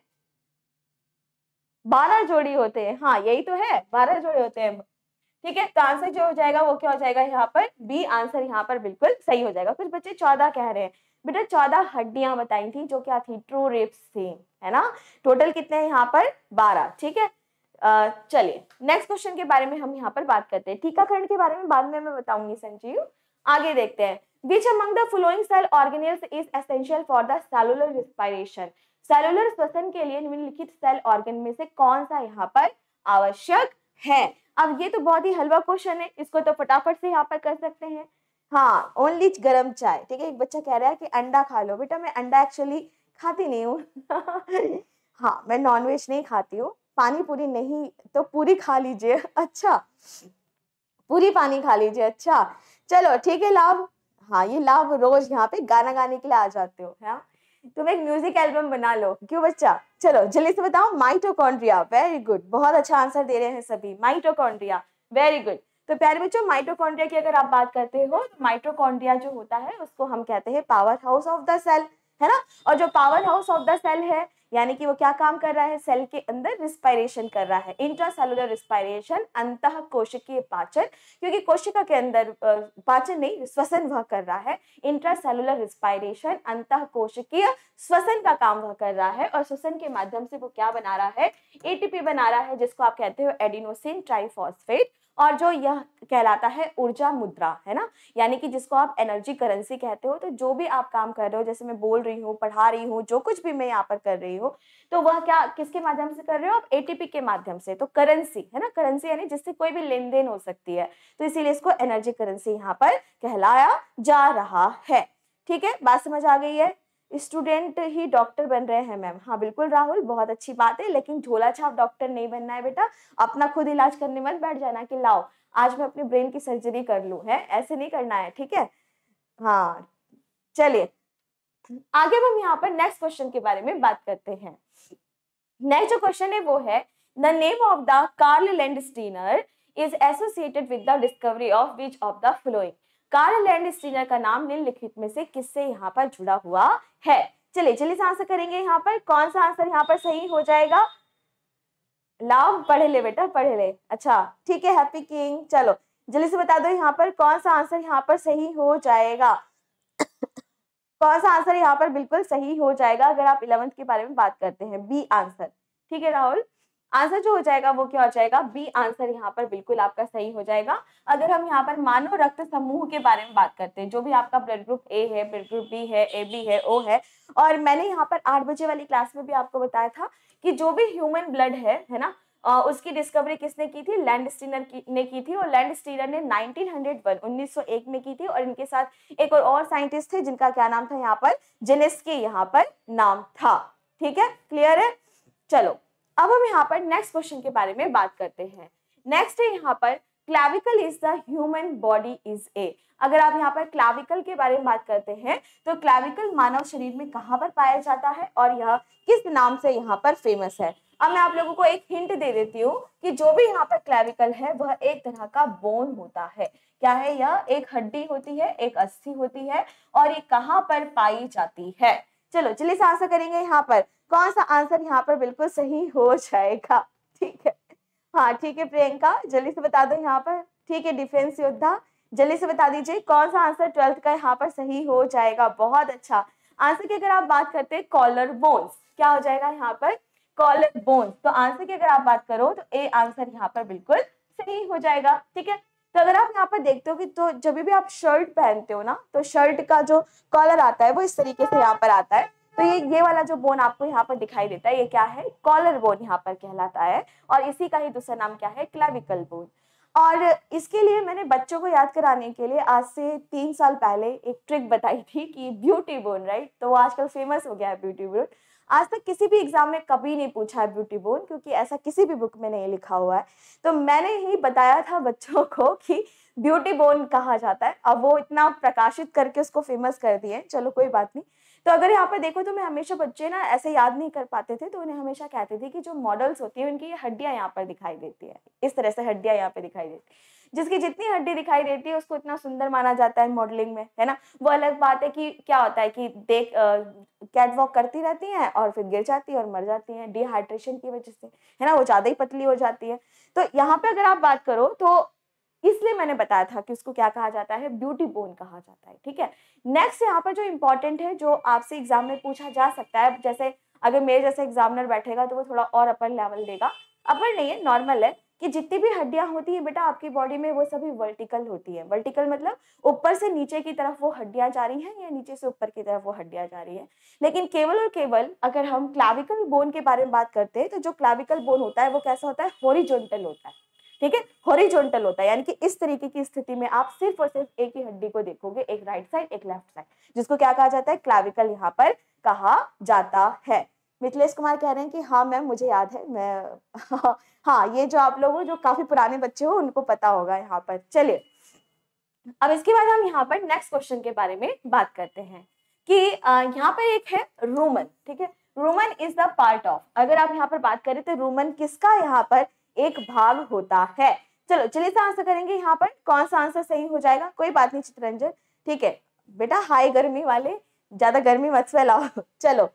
बारह जोड़ी होते हैं हाँ यही तो है बारह जोड़ी होते हैं ठीक है तो आंसर जो हो जाएगा वो क्या हो जाएगा यहाँ पर बी आंसर यहाँ पर बिल्कुल सही हो जाएगा कुछ बच्चे चौदह कह रहे हैं बेटा चौदह हड्डियां बताई थी जो क्या थी ट्रू रिप्स थी है ना टोटल कितने हैं यहाँ पर बारह ठीक है चलिए नेक्स्ट क्वेश्चन के बारे में हम यहाँ पर बात करते हैं टीकाकरण के बारे में बाद में मैं बताऊंगी संजीव आगे देखते हैं which among the following cell organelles is essential for the cellular respiration cellular श्वसन के लिए निम्नलिखित सेल ऑर्गेन में से कौन सा यहाँ पर आवश्यक है अब ये तो बहुत ही हलवा क्वेश्चन है इसको तो फटाफट से यहाँ पर कर सकते हैं हाँ ओनली गर्म चाय ठीक है एक बच्चा कह रहा है कि अंडा खा लो बेटा मैं अंडा एक्चुअली खाती नहीं हूँ <laughs> हाँ मैं नॉनवेज नहीं खाती हूँ पानी पूरी नहीं तो पूरी खा लीजिए <laughs> अच्छा पूरी पानी खा लीजिए अच्छा चलो ठीक है लाभ हाँ ये लाभ रोज यहाँ पे गाना गाने के लिए आ जाते हो है तुम एक म्यूजिक एल्बम बना लो क्यों बच्चा चलो जल्दी से बताओ माइटोकॉन्ड्रिया वेरी गुड बहुत अच्छा आंसर दे रहे हैं सभी माइटोकॉन्ड्रिया वेरी गुड तो प्यारे बच्चों माइटोकॉन्ड्रिया की अगर आप बात करते हो तो माइटोकॉन्ड्रिया जो होता है उसको हम कहते हैं powerhouse of the cell है ना और जो powerhouse of the cell है यानी कि वो क्या काम कर रहा है सेल के अंदर रिस्पायरेशन कर रहा है इंट्रासेलुलर रिस्पायरेशन अंत कोशिकीय पाचन क्योंकि कोशिका के अंदर पाचन नहीं श्वसन वह कर रहा है इंट्रासेलुलर रिस्पायरेशन अंत कोशिकीय श्वसन का काम वह कर रहा है और श्वसन के माध्यम से वो क्या बना रहा है एटीपी बना रहा है जिसको आप कहते हो एडिनोसिन ट्राइफॉस्फेट और जो यह कहलाता है ऊर्जा मुद्रा है ना यानी कि जिसको आप एनर्जी करेंसी कहते हो तो जो भी आप काम कर रहे हो जैसे मैं बोल रही हूँ पढ़ा रही हूँ जो कुछ भी मैं यहाँ पर कर रही हूँ तो वह क्या किसके माध्यम से कर रहे हो आप एटीपी के माध्यम से तो करेंसी है ना करेंसी यानी जिससे कोई भी लेन देन हो सकती है तो इसीलिए इसको एनर्जी करेंसी यहाँ पर कहलाया जा रहा है ठीक है बात समझ आ गई है स्टूडेंट ही डॉक्टर बन रहे हैं मैम हाँ बिल्कुल राहुल बहुत अच्छी बात है लेकिन झोला छाप डॉक्टर नहीं बनना है बेटा अपना खुद इलाज करने मत बैठ जाना कि लाओ आज मैं अपने ब्रेन की सर्जरी कर लू है ऐसे नहीं करना है ठीक है हाँ चलिए आगे हम यहाँ पर नेक्स्ट क्वेश्चन के बारे में बात करते हैं नेक्स्ट जो क्वेश्चन है वो है the name of the Karl Landsteiner is associated with the discovery of which of the following Karl Landsteiner का नाम निम्नलिखित में से किससे यहाँ पर जुड़ा हुआ है चलिए चलिए से आंसर करेंगे यहाँ पर कौन सा आंसर यहाँ पर सही हो जाएगा लाभ पढ़े ले बेटा पढ़े ले अच्छा ठीक है हैप्पी किंग चलो जल्दी से बता दो यहाँ पर कौन सा आंसर यहाँ पर सही हो जाएगा कौन सा आंसर यहाँ पर बिल्कुल सही हो जाएगा अगर आप इलेवंथ के बारे में बात करते हैं बी आंसर ठीक है राहुल आंसर जो हो जाएगा वो क्या हो जाएगा बी आंसर यहाँ पर बिल्कुल आपका सही हो जाएगा अगर हम यहाँ पर मानव रक्त समूह के बारे में बात करते हैं जो भी आपका ब्लड ग्रुप ए है ब्लड ग्रुप बी है ए बी है ओ है और मैंने यहाँ पर आठ बजे वाली क्लास में भी आपको बताया था कि जो भी ह्यूमन ब्लड है है ना उसकी डिस्कवरी किसने की थी लैंड स्टीनर की, ने की थी और लैंड स्टीनर ने 1901 1901 में की थी और इनके साथ एक और और साइंटिस्ट थे जिनका क्या नाम था यहाँ पर के यहाँ पर नाम था ठीक है क्लियर है चलो अब हम यहाँ पर नेक्स्ट क्वेश्चन के बारे में बात करते हैं नेक्स्ट है यहाँ पर clavicle is the human body is a अगर आप यहाँ पर क्लाविकल के बारे में बात करते हैं तो क्लैविकल मानव शरीर में कहाँ पर पाया जाता है और यह किस नाम से यहाँ पर फेमस है अब मैं आप लोगों को एक हिंट दे देती हूँ कि जो भी यहाँ पर क्लैविकल है वह एक तरह का बोन होता है क्या है यह एक हड्डी होती है एक अस्थि होती है और ये कहाँ पर पाई जाती है चलो चलिए आंसर करेंगे यहाँ पर कौन सा आंसर यहाँ पर बिल्कुल सही हो जाएगा ठीक है हाँ ठीक है प्रियंका जल्दी से बता दो यहाँ पर ठीक है डिफेंस योद्धा जल्दी से बता दीजिए कौन सा आंसर ट्वेल्थ का यहाँ पर सही हो जाएगा बहुत अच्छा आंसर की अगर आप बात करते हैं कॉलर बोन्स क्या हो जाएगा यहाँ पर कॉलर बोन्स तो आंसर की अगर आप बात करो तो ए आंसर यहाँ पर बिल्कुल सही हो जाएगा ठीक है तो अगर आप यहाँ पर देखते हो कि तो जब भी आप शर्ट पहनते हो ना तो शर्ट का जो कॉलर आता है वो इस तरीके से यहाँ पर आता है तो ये ये वाला जो बोन आपको यहाँ पर दिखाई देता है ये क्या है कॉलर बोन यहाँ पर कहलाता है और इसी का ही दूसरा नाम क्या है क्लाविकल बोन और इसके लिए मैंने बच्चों को याद कराने के लिए आज से तीन साल पहले एक ट्रिक बताई थी कि ब्यूटी बोन राइट तो वो आजकल फेमस हो गया है ब्यूटी बोन आज तक किसी भी एग्जाम में कभी नहीं पूछा है ब्यूटी बोन क्योंकि ऐसा किसी भी बुक में नहीं लिखा हुआ है तो मैंने ही बताया था बच्चों को कि ब्यूटी बोन कहा जाता है अब वो इतना प्रकाशित करके उसको फेमस कर दिए चलो कोई बात नहीं तो अगर यहाँ पर देखो तो मैं हमेशा बच्चे ना ऐसे याद नहीं कर पाते थे तो उन्हें हमेशा कहते थे कि जो मॉडल्स होती है उनकी हड्डियाँ यहाँ पर दिखाई देती है इस तरह से हड्डियाँ यहाँ पर दिखाई देती है जिसकी जितनी हड्डी दिखाई देती है उसको इतना सुंदर माना जाता है मॉडलिंग में है ना वो अलग बात है कि क्या होता है कि देख कैट वॉक करती रहती हैं और फिर गिर जाती है और मर जाती हैं डिहाइड्रेशन की वजह से है ना वो ज़्यादा ही पतली हो जाती है तो यहाँ पे अगर आप बात करो तो इसलिए मैंने बताया था कि उसको क्या कहा जाता है ब्यूटी बोन कहा जाता है ठीक है नेक्स्ट यहाँ पर जो इम्पोर्टेंट है जो आपसे एग्जाम में पूछा जा सकता है जैसे अगर मेरे जैसे एग्जामिनर बैठेगा तो वो थोड़ा और अपर लेवल देगा अपर नहीं है नॉर्मल है कि जितनी भी हड्डियां होती है बेटा आपकी बॉडी में वो सभी वर्टिकल होती है वर्टिकल मतलब ऊपर से नीचे की तरफ वो हड्डियां जा रही हैं या नीचे से ऊपर की तरफ वो हड्डियां जा रही हैं लेकिन केवल और केवल अगर हम क्लाविकल बोन के बारे में बात करते हैं तो जो क्लाविकल बोन होता है वो कैसा होता है होरिजोनटल होता है ठीक है हॉरिजॉन्टल होता है यानी कि इस तरीके की स्थिति में आप सिर्फ और सिर्फ एक ही हड्डी को देखोगे एक राइट साइड एक लेफ्ट साइड जिसको क्या कहा जाता है क्लाविकल यहाँ पर कहा जाता है मिथिलेश कुमार कह रहे हैं कि हाँ मैम मुझे याद है मैं <laughs> हाँ ये जो आप लोग जो काफी पुराने बच्चे हो उनको पता होगा यहाँ पर चलिए अब इसके बाद हम यहाँ पर नेक्स्ट क्वेश्चन के बारे में बात करते हैं कि यहाँ पर एक है रोमन ठीक है Roman is the part of अगर आप यहाँ पर बात करें तो रोमन किसका यहाँ पर एक भाग होता है चलो चलिए से आंसर करेंगे यहाँ पर कौन सा आंसर सही हो जाएगा कोई बात नहीं चित्रंजन ठीक है बेटा हाई गर्मी वाले ज्यादा गर्मी मत फैलाओ <laughs> चलो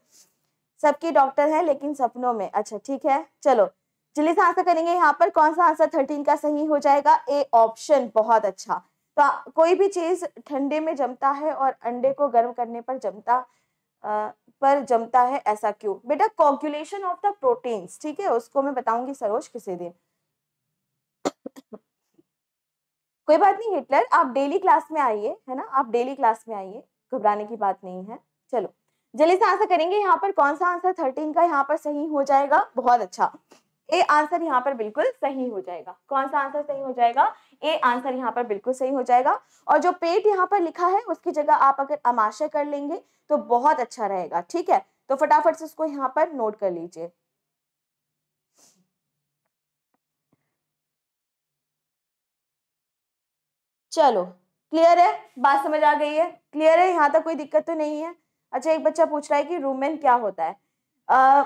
सबकी डॉक्टर है लेकिन सपनों में अच्छा ठीक है चलो चलिए से आंसर करेंगे यहाँ पर कौन सा आंसर थर्टीन का सही हो जाएगा ए ऑप्शन बहुत अच्छा तो कोई भी चीज ठंडे में जमता है और अंडे को गर्म करने पर जमता पर जमता है ऐसा क्यों बेटा कॉक्यूलेशन ऑफ द प्रोटीन ठीक है उसको मैं बताऊंगी सरोज किसी दिन कोई बात नहीं हिटलर आप डेली क्लास में आइए है ना आप डेली क्लास में आइए घबराने की बात नहीं है चलो जल्दी से आंसर करेंगे यहाँ पर कौन सा आंसर थर्टीन का यहाँ पर सही हो जाएगा बहुत अच्छा ए आंसर यहाँ पर बिल्कुल सही हो जाएगा कौन सा आंसर सही हो जाएगा ए आंसर यहाँ पर बिल्कुल सही हो जाएगा और जो पेट यहाँ पर लिखा है उसकी जगह आप अगर अमाशय कर लेंगे तो बहुत अच्छा रहेगा ठीक है तो फटाफट से उसको यहाँ पर नोट कर लीजिए चलो क्लियर है बात समझ आ गई है क्लियर है यहाँ तक कोई दिक्कत तो नहीं है अच्छा एक बच्चा पूछ रहा है कि रूमेन क्या होता है आ,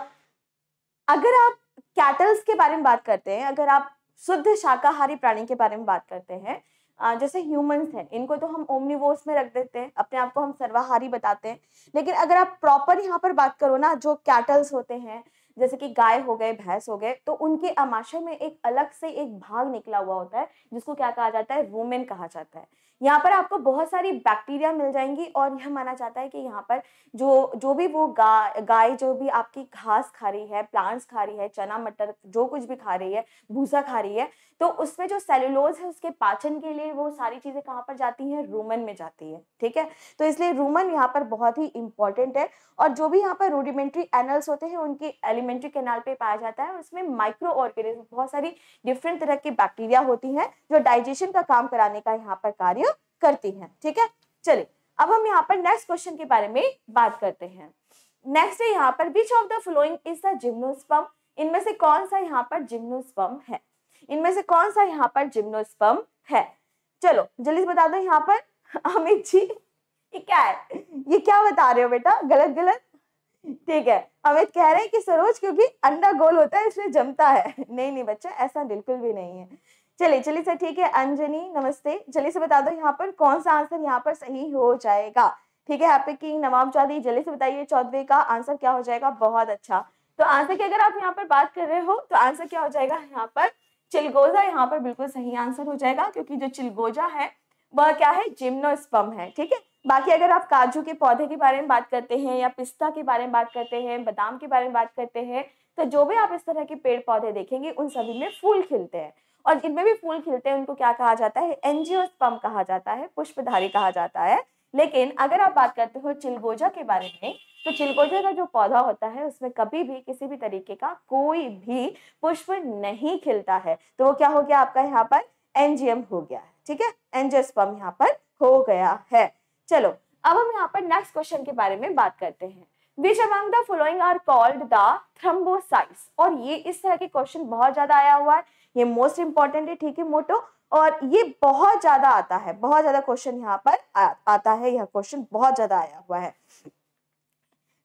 अगर आप कैटल्स के बारे में बात करते हैं अगर आप शुद्ध शाकाहारी प्राणी के बारे में बात करते हैं जैसे ह्यूमंस हैं इनको तो हम ओमनिवोर्स में रख देते हैं अपने आप को हम सर्वाहारी बताते हैं लेकिन अगर आप प्रॉपर यहाँ पर बात करो ना जो कैटल्स होते हैं जैसे कि गाय हो गए भैंस हो गए तो उनके अमाशय में एक अलग से एक भाग निकला हुआ होता है जिसको क्या कहा जाता है वोमेन कहा जाता है यहाँ पर आपको बहुत सारी बैक्टीरिया मिल जाएंगी और यह माना जाता है कि यहाँ पर जो जो भी वो गा, गाय जो भी आपकी घास खा रही है प्लांट्स खा रही है चना मटर जो कुछ भी खा रही है भूसा खा रही है तो उसमें जो सेलुलोज है उसके पाचन के लिए वो सारी चीज़ें कहाँ पर जाती हैं रूमन में जाती है ठीक है तो इसलिए रूमन यहाँ पर बहुत ही इंपॉर्टेंट है और जो भी यहाँ पर रूडिमेंट्री एनल्स होते हैं उनकी एलिमेंट एलिमेंट्री कैनाल पे पाया जाता है उसमें माइक्रो ऑर्गेनिज्म बहुत सारी डिफरेंट तरह की बैक्टीरिया होती हैं जो डाइजेशन का काम कराने का यहाँ पर कार्य करती हैं ठीक है चलिए अब हम यहाँ पर नेक्स्ट क्वेश्चन के बारे में बात करते हैं नेक्स्ट है यहाँ पर which of the following is the gymnosperm इनमें से कौन सा यहाँ पर जिम्नोस्पम है इनमें से कौन सा यहाँ पर जिम्नोस्पम है चलो जल्दी से बता दो यहाँ पर अमित जी ये क्या है ये क्या बता रहे हो बेटा गलत गलत ठीक है अमित कह रहे हैं कि सरोज क्योंकि अंडा गोल होता है इसलिए जमता है <laughs> नहीं नहीं बच्चा ऐसा बिल्कुल भी नहीं है चलिए चलिए सर ठीक है अंजनी नमस्ते जल्दी से बता दो यहाँ पर कौन सा आंसर यहाँ पर सही हो जाएगा ठीक है हैप्पी किंग नवाब चौधरी जल्दी से बताइए चौधरी का आंसर क्या हो जाएगा बहुत अच्छा तो आंसर की अगर आप यहाँ पर बात कर रहे हो तो आंसर क्या हो जाएगा यहाँ पर चिलगोजा यहाँ पर बिल्कुल सही आंसर हो जाएगा क्योंकि जो चिलगोजा है वह क्या है जिम्नोस्पम है ठीक है बाकी अगर आप काजू के पौधे के बारे में बात करते हैं या पिस्ता के बारे में बात करते हैं बादाम के बारे में बात करते हैं तो जो भी आप इस तरह के पेड़ पौधे देखेंगे उन सभी में फूल खिलते हैं और जिनमें भी फूल खिलते हैं उनको क्या कहा जाता है एनजियोस्पम कहा जाता है पुष्पधारी कहा जाता है लेकिन अगर आप बात करते हो चिलगोजा के बारे में तो चिलगोजा का जो पौधा होता है उसमें कभी भी किसी भी तरीके का कोई भी पुष्प नहीं खिलता है तो वो क्या हो गया आपका यहाँ पर एनजीएम हो गया है ठीक है एनजियोस्पम यहाँ पर हो गया है चलो अब हम यहाँ पर नेक्स्ट क्वेश्चन के बारे में बात करते हैं which among the following are called the thrombocytes और ये इस तरह के क्वेश्चन बहुत ज्यादा आया हुआ है ये मोस्ट इंपॉर्टेंट है ठीक है मोटो और ये बहुत ज्यादा आता है बहुत ज्यादा क्वेश्चन यहाँ पर आ, आता है यह क्वेश्चन बहुत ज्यादा आया हुआ है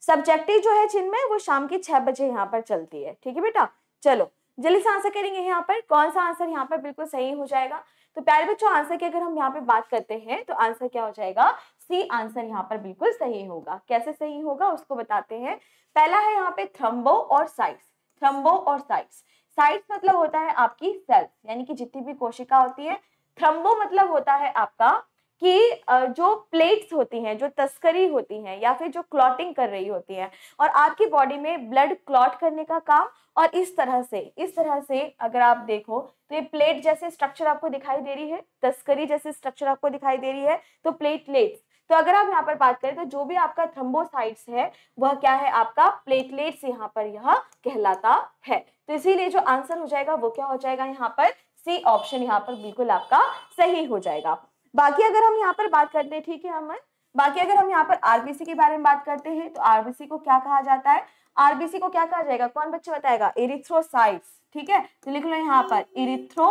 सब्जेक्टिव जो है जिनमें वो शाम के छह बजे यहाँ पर चलती है ठीक है बेटा चलो जल्दी से आंसर करेंगे यहाँ पर कौन सा आंसर यहाँ पर बिल्कुल सही हो जाएगा तो प्यारे बच्चों आंसर की अगर हम यहाँ पे बात करते हैं तो आंसर क्या हो जाएगा सी आंसर यहाँ पर बिल्कुल सही होगा कैसे सही होगा उसको बताते हैं पहला है यहाँ पे थ्रम्बो और साइट्स थ्रम्बो और साइट्स साइट्स मतलब होता है आपकी सेल्स यानी कि जितनी भी कोशिका होती है थ्रम्बो मतलब होता है आपका कि जो प्लेट्स होती हैं जो तस्करी होती हैं या फिर जो क्लॉटिंग कर रही होती है और आपकी बॉडी में ब्लड क्लॉट करने का काम और इस तरह से इस तरह से अगर आप देखो तो ये प्लेट जैसे स्ट्रक्चर आपको दिखाई दे रही है तस्करी जैसे स्ट्रक्चर आपको दिखाई दे रही है तो प्लेटलेट्स तो अगर आप यहाँ पर बात करें तो जो भी आपका थ्रम्बोसाइट्स है वह क्या है आपका प्लेटलेट्स यहाँ पर यह कहलाता है तो इसीलिए जो आंसर हो जाएगा वो क्या हो जाएगा यहाँ पर सी ऑप्शन यहाँ पर बिल्कुल आपका सही हो जाएगा बाकी अगर हम यहाँ पर बात करते हैं ठीक है अमन बाकी अगर हम यहाँ पर आरबीसी के बारे में बात करते हैं तो आरबीसी को क्या कहा जाता है आरबीसी को क्या कहा जाएगा कौन बच्चे बताएगा इरिथ्रोसाइट्स ठीक है तो लिख लो यहाँ पर इरिथ्रो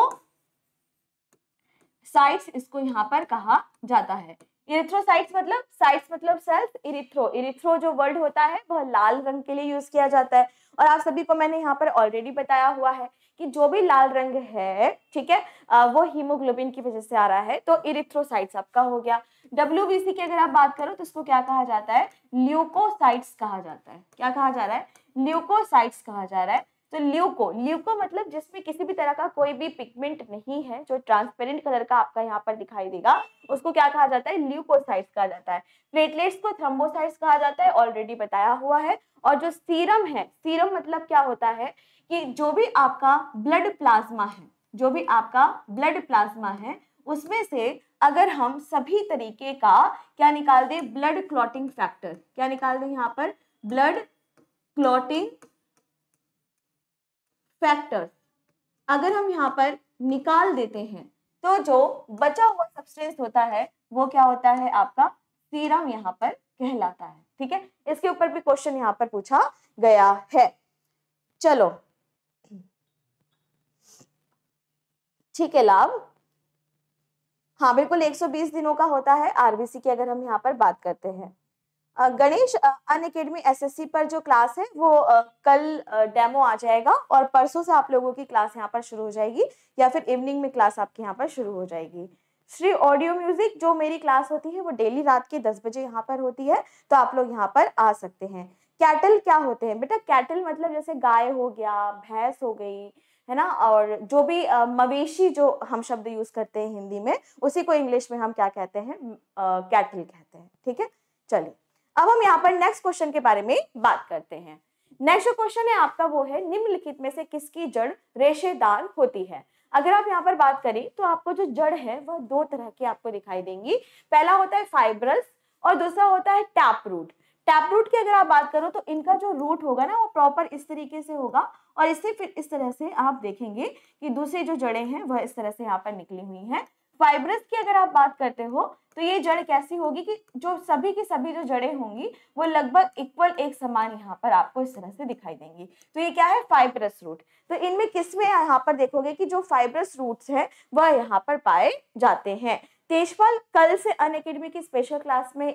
साइट्स इसको यहाँ पर कहा जाता है इरिथ्रोसाइट्स मतलब साइट्स मतलब सेल्स इरिथ्रो इरिथ्रो जो वर्ड होता है वह लाल रंग के लिए यूज किया जाता है और आप सभी को मैंने यहाँ पर ऑलरेडी बताया हुआ है कि जो भी लाल रंग है ठीक है वो हीमोग्लोबिन की वजह से आ रहा है तो इरिथ्रोसाइट्स आपका हो गया डब्ल्यू की अगर आप बात करो तो इसको क्या कहा जाता है ल्यूकोसाइट्स कहा जाता है क्या कहा जा रहा है ल्यूकोसाइट्स कहा जा रहा है तो ल्यूको ल्यूको मतलब जिसमें किसी भी तरह का कोई भी पिगमेंट नहीं है जो ट्रांसपेरेंट कलर का आपका यहाँ पर दिखाई देगा उसको क्या कहा जाता है ल्यूकोसाइट्स कहा जाता है प्लेटलेट्स को थ्रम्बोसाइट्स कहा जाता है ऑलरेडी बताया हुआ है और जो सीरम है सीरम मतलब क्या होता है कि जो भी आपका ब्लड प्लाज्मा है जो भी आपका ब्लड प्लाज्मा है उसमें से अगर हम सभी तरीके का क्या निकाल दें ब्लड क्लॉटिंग फैक्टर क्या निकाल दें यहाँ पर ब्लड क्लॉटिंग फैक्टर्स अगर हम यहाँ पर निकाल देते हैं तो जो बचा हुआ सब्सटेंस होता है वो क्या होता है आपका सीरम यहाँ पर कहलाता है ठीक है इसके ऊपर भी क्वेश्चन यहाँ पर पूछा गया है चलो ठीक है लाभ हाँ बिल्कुल 120 दिनों का होता है आरबीसी की अगर हम यहाँ पर बात करते हैं गणेश अन अकेडमी एस पर जो क्लास है वो कल डेमो आ जाएगा और परसों से आप लोगों की क्लास यहाँ पर शुरू हो जाएगी या फिर इवनिंग में क्लास आपके यहाँ पर शुरू हो जाएगी श्री ऑडियो म्यूजिक जो मेरी क्लास होती है वो डेली रात के दस बजे यहाँ पर होती है तो आप लोग यहाँ पर आ सकते हैं कैटल क्या होते हैं बेटा कैटल मतलब जैसे गाय हो गया भैंस हो गई है ना और जो भी मवेशी जो हम शब्द यूज करते हैं हिंदी में उसी को इंग्लिश में हम क्या कहते हैं कैटल कहते हैं ठीक है चलिए अब हम यहाँ पर नेक्स्ट क्वेश्चन के बारे में बात करते हैं नेक्स्ट जो क्वेश्चन है आपका वो है निम्नलिखित में से किसकी जड़ रेशेदार होती है अगर आप यहाँ पर बात करें तो आपको जो जड़ है वह दो तरह की आपको दिखाई देंगी पहला होता है फाइब्रस और दूसरा होता है टैप रूट टैप रूट की अगर आप बात करो तो इनका जो रूट होगा ना वो प्रॉपर इस तरीके से होगा और इससे फिर इस तरह से आप देखेंगे कि दूसरी जो जड़ें हैं वह इस तरह से यहाँ पर निकली हुई हैं फाइब्रस की अगर आप बात करते हो तो ये जड़ कैसी होगी कि जो सभी की सभी जो जड़ें होंगी वो लगभग इक्वल एक समान यहाँ पर आपको इस तरह से दिखाई देंगी तो ये क्या है फाइब्रस रूट तो इनमें किसमें यहाँ पर देखोगे कि जो फाइब्रस रूट्स हैं वह यहाँ पर पाए जाते हैं तेजपाल कल से अन की स्पेशल क्लास में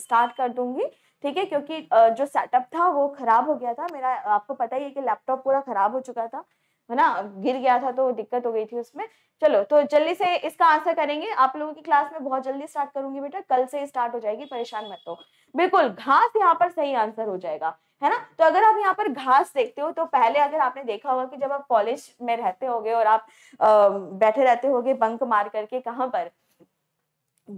स्टार्ट कर दूंगी ठीक है क्योंकि जो सेटअप था वो खराब हो गया था मेरा आपको पता ही है कि लैपटॉप पूरा खराब हो चुका था है ना गिर गया था तो दिक्कत हो गई थी उसमें चलो तो जल्दी से इसका आंसर करेंगे आप लोगों की क्लास में बहुत जल्दी स्टार्ट करूंगी बेटा कल से स्टार्ट हो जाएगी परेशान मत हो बिल्कुल घास यहाँ पर सही आंसर हो जाएगा है ना तो अगर आप यहाँ पर घास देखते हो तो पहले अगर आपने देखा होगा कि जब आप कॉलेज में रहते होगे और आप आ, बैठे रहते होगे बंक मार करके कहाँ पर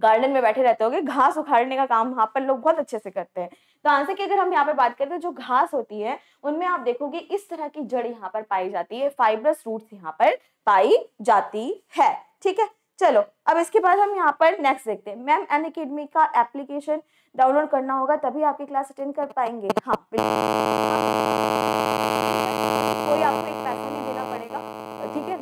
गार्डन में बैठे रहते होंगे घास उखाड़ने का काम यहाँ पर लोग बहुत अच्छे से करते हैं तो आंसर की अगर हम यहाँ पर बात करें तो जो घास होती है उनमें आप देखोगे इस तरह की जड़ यहाँ पर पाई जाती है फाइब्रस रूट्स यहाँ पर पाई जाती है ठीक है चलो अब इसके बाद हम यहाँ पर नेक्स्ट देखते हैं मैम एन अकेडमी का एप्लीकेशन डाउनलोड करना होगा तभी आपकी क्लास अटेंड कर पाएंगे हाँ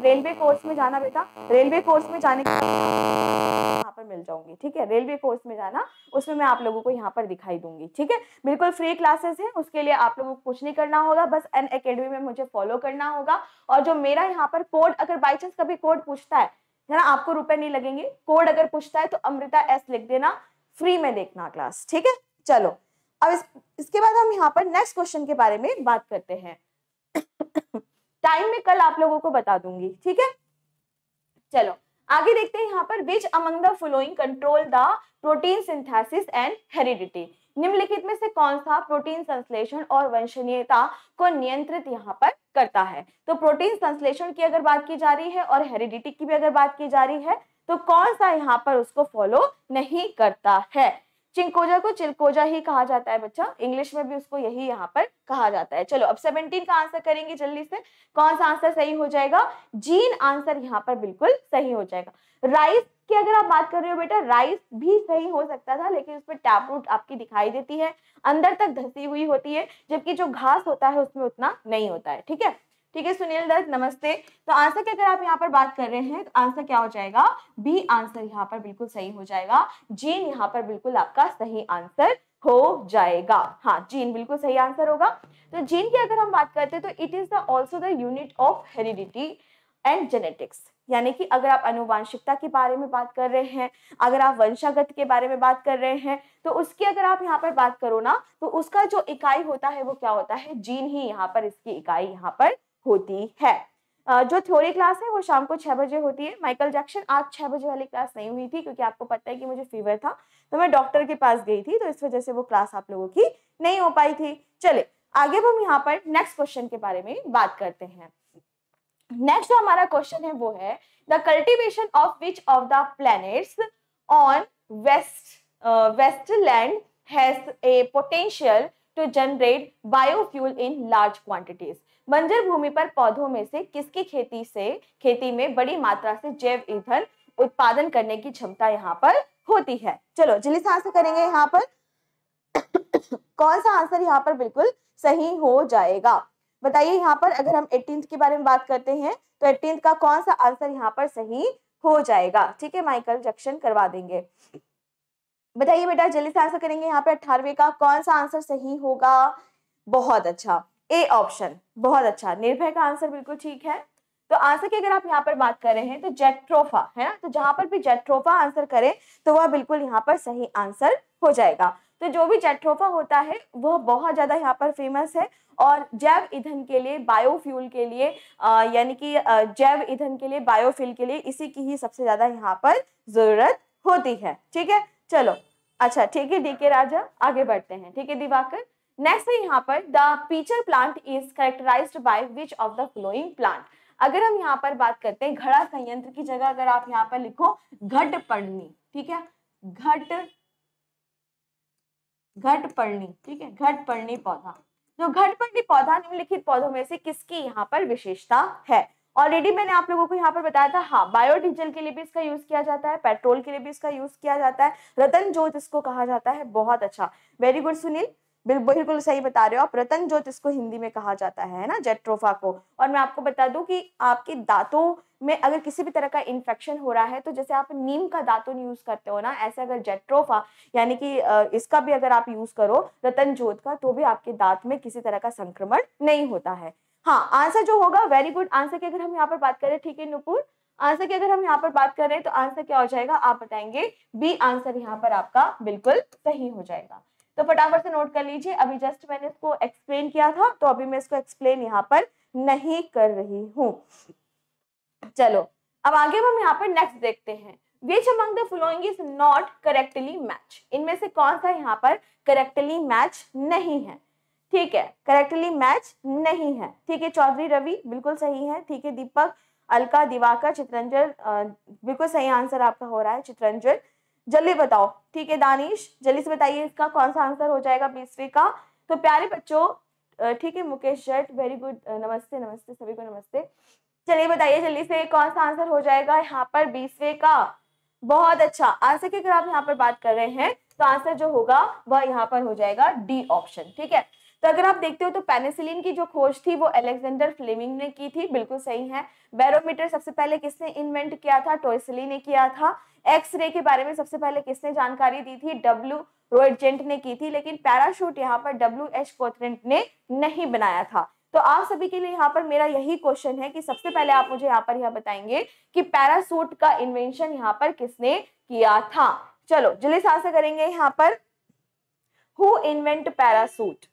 रेलवे कोर्स में जाना बेटा रेलवे कोर्स में जाने के यहाँ पर मिल जाऊंगी ठीक है रेलवे कोर्स में जाना उसमें मैं आप लोगों को यहाँ पर दिखाई दूंगी ठीक है बिल्कुल फ्री क्लासेस है उसके लिए आप लोगों को कुछ नहीं करना होगा बस एन अकेडमी में मुझे फॉलो करना होगा और जो मेरा यहाँ पर कोड अगर बाई चांस कभी कोड पूछता है है ना आपको रुपए नहीं लगेंगे कोड अगर पूछता है तो अमृता एस लिख देना फ्री में देखना क्लास ठीक है चलो अब इस, इसके बाद हम यहाँ पर नेक्स्ट क्वेश्चन के बारे में बात करते हैं टाइम में कल आप लोगों को बता दूंगी ठीक है चलो आगे देखते हैं यहाँ पर which among the following control the protein synthesis and heredity निम्नलिखित में से कौन सा प्रोटीन संश्लेषण और वंशनीयता को नियंत्रित यहाँ पर करता है तो प्रोटीन संश्लेषण की अगर बात की जा रही है और हेरिडिटी की भी अगर बात की जा रही है तो कौन सा यहाँ पर उसको फॉलो नहीं करता है चिंकोजा को चिलकोजा ही कहा जाता है बच्चा इंग्लिश में भी उसको यही यहाँ पर कहा जाता है चलो अब सेवनटीन का आंसर करेंगे जल्दी से कौन सा आंसर सही हो जाएगा जीन आंसर यहाँ पर बिल्कुल सही हो जाएगा राइस की अगर आप बात कर रहे हो बेटा राइस भी सही हो सकता था लेकिन उसमें टैप रूट आपकी दिखाई देती है अंदर तक धसी हुई होती है जबकि जो घास होता है उसमें उतना नहीं होता है ठीक है ठीक है सुनील दत्त नमस्ते तो आंसर की अगर आप यहाँ पर बात कर रहे हैं तो आंसर क्या हो जाएगा बी आंसर यहाँ पर बिल्कुल सही हो जाएगा जीन यहाँ पर बिल्कुल आपका सही आंसर हो जाएगा हाँ जीन बिल्कुल सही आंसर होगा तो जीन की अगर हम बात करते हैं तो it is the also the unit of heredity and genetics यानी कि अगर आप अनुवांशिकता के बारे में बात कर रहे हैं अगर आप वंशागत के बारे में बात कर रहे हैं तो उसकी अगर आप यहाँ पर बात करो ना तो उसका जो इकाई होता है वो क्या होता है जीन ही यहाँ पर इसकी इकाई यहाँ पर होती है जो थ्योरी क्लास है वो शाम को छह बजे होती है माइकल जैक्सन आज छह बजे वाली क्लास नहीं हुई थी क्योंकि आपको पता है कि मुझे फीवर था तो मैं डॉक्टर के पास गई थी तो इस वजह से वो क्लास आप लोगों की नहीं हो पाई थी चले आगे हम यहाँ पर नेक्स्ट क्वेश्चन के बारे में बात करते हैं नेक्स्ट जो हमारा क्वेश्चन है वो है the cultivation of which of the plants on waste wasteland has a potential to generate biofuel in large quantities बंजर भूमि पर पौधों में से किसकी खेती से खेती में बड़ी मात्रा से जैव ईंधन उत्पादन करने की क्षमता यहाँ पर होती है चलो जल्दी से आंसर करेंगे यहाँ पर <coughs> कौन सा आंसर यहाँ पर बिल्कुल सही हो जाएगा बताइए यहाँ पर अगर हम एटीन के बारे में बात करते हैं तो एटीन का कौन सा आंसर यहाँ पर सही हो जाएगा ठीक है माइकल जक्शन करवा देंगे बताइए बेटा जल्दी से आंसर करेंगे यहाँ पर अठारवे का कौन सा आंसर सही होगा बहुत अच्छा ए ऑप्शन बहुत अच्छा निर्भय का आंसर बिल्कुल ठीक है तो आंसर की अगर आप यहाँ पर बात कर रहे हैं तो जेट्रोफा है ना तो जहां पर भी जेट्रोफा आंसर करें तो वह बिल्कुल यहाँ पर सही आंसर हो जाएगा तो जो भी जेट्रोफा होता है वह बहुत ज़्यादा यहाँ पर फेमस है और जैव ईंधन के लिए बायोफ्यूल के लिए यानी कि जैव ईंधन के लिए बायोफ्यूल के लिए इसी की ही सबसे ज़्यादा यहाँ पर ज़रूरत होती है ठीक है चलो अच्छा ठीक है डी के राजा आगे बढ़ते हैं ठीक है दिवाकर नेक्स्ट है यहाँ पर the pitcher plant is characterise by which of the following plant अगर हम यहाँ पर बात करते हैं घड़ा संयंत्र की जगह अगर आप यहाँ पर लिखो घट पढ़नी ठीक है घट घट पढ़नी ठीक है घट पढ़नी पौधा जो घट पढ़नी पौधा निम्नलिखित पौधों में से किसकी यहाँ पर विशेषता है ऑलरेडी मैंने आप लोगों को यहाँ पर बताया था हाँ बायोडीजल के लिए भी इसका यूज किया जाता है पेट्रोल के लिए भी इसका यूज किया जाता है रतन जोत इसको कहा जाता है बहुत अच्छा वेरी गुड सुनील बिल्कुल सही बता रहे हो आप रतन जोत इसको हिंदी में कहा जाता है ना जेट्रोफा को और मैं आपको बता दूं कि आपके दांतों में अगर किसी भी तरह का इन्फेक्शन हो रहा है तो जैसे आप नीम का दातुन यूज करते हो ना ऐसे अगर जेट्रोफा यानी कि इसका भी अगर आप यूज करो रतन जोत का तो भी आपके दांत में किसी तरह का संक्रमण नहीं होता है हाँ आंसर जो होगा वेरी गुड आंसर की अगर हम यहाँ पर बात करें ठीक है नुपुर आंसर की अगर हम यहाँ पर बात करें तो आंसर क्या हो जाएगा आप बताएंगे बी आंसर यहाँ पर आपका बिल्कुल सही हो जाएगा तो फटाफट से नोट कर लीजिए अभी जस्ट मैंने इसको एक्सप्लेन किया था तो अभी मैं इसको एक्सप्लेन यहाँ पर नहीं कर रही हूँ चलो अब आगे हम यहाँ पर नेक्स्ट देखते हैं which among the following is not correctly match इनमें से कौन सा यहाँ पर करेक्टली मैच नहीं है ठीक है करेक्टली मैच नहीं है ठीक है चौधरी रवि बिल्कुल सही है ठीक है दीपक अलका दिवाकर चित्रंजल बिल्कुल सही आंसर आपका हो रहा है चित्रंजल जल्दी बताओ ठीक है दानिश जल्दी से बताइए इसका कौन सा आंसर हो जाएगा बीसवे का तो प्यारे बच्चों ठीक है मुकेश जट वेरी गुड नमस्ते नमस्ते सभी को नमस्ते चलिए बताइए जल्दी से कौन सा आंसर हो जाएगा यहाँ पर बीसवे का बहुत अच्छा आंसर की अगर आप यहाँ पर बात कर रहे हैं तो आंसर जो होगा वह यहाँ पर हो जाएगा डी ऑप्शन ठीक है तो अगर आप देखते हो तो पेनिसिलिन की जो खोज थी वो एलेक्जेंडर फ्लेमिंग ने की थी बिल्कुल सही है बैरोमीटर सबसे पहले किसने इन्वेंट किया था टोयसिली ने किया था एक्सरे के बारे में सबसे पहले किसने जानकारी दी थी डब्ल्यू रोएजेंट ने की थी लेकिन पैराशूट यहाँ पर डब्ल्यू एच कोथरेंट ने नहीं बनाया था तो आप सभी के लिए यहाँ पर मेरा यही क्वेश्चन है कि सबसे पहले आप मुझे यहाँ पर यह बताएंगे कि पैरासूट का इन्वेंशन यहाँ पर किसने किया था चलो जल्दी सा करेंगे यहाँ पर हु इन्वेंट पैरासूट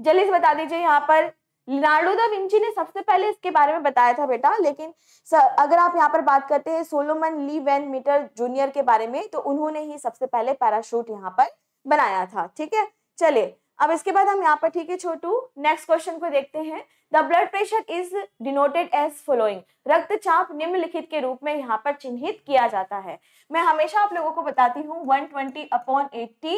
जल्दी से बता दीजिए यहाँ पर लिनार्डो दा विंची ने सबसे पहले इसके बारे में बताया था बेटा लेकिन अगर आप यहाँ पर बात करते हैं Solomon Lee Van Meter junior के बारे में तो उन्होंने ही सबसे पहले पैराशूट यहाँ पर बनाया था ठीक है चलिए अब इसके बाद हम यहाँ पर ठीक है छोटू नेक्स्ट क्वेश्चन को देखते हैं the blood pressure is denoted as following रक्तचाप निम्नलिखित के रूप में यहाँ पर चिन्हित किया जाता है मैं हमेशा आप लोगों को बताती हूँ one twenty upon eighty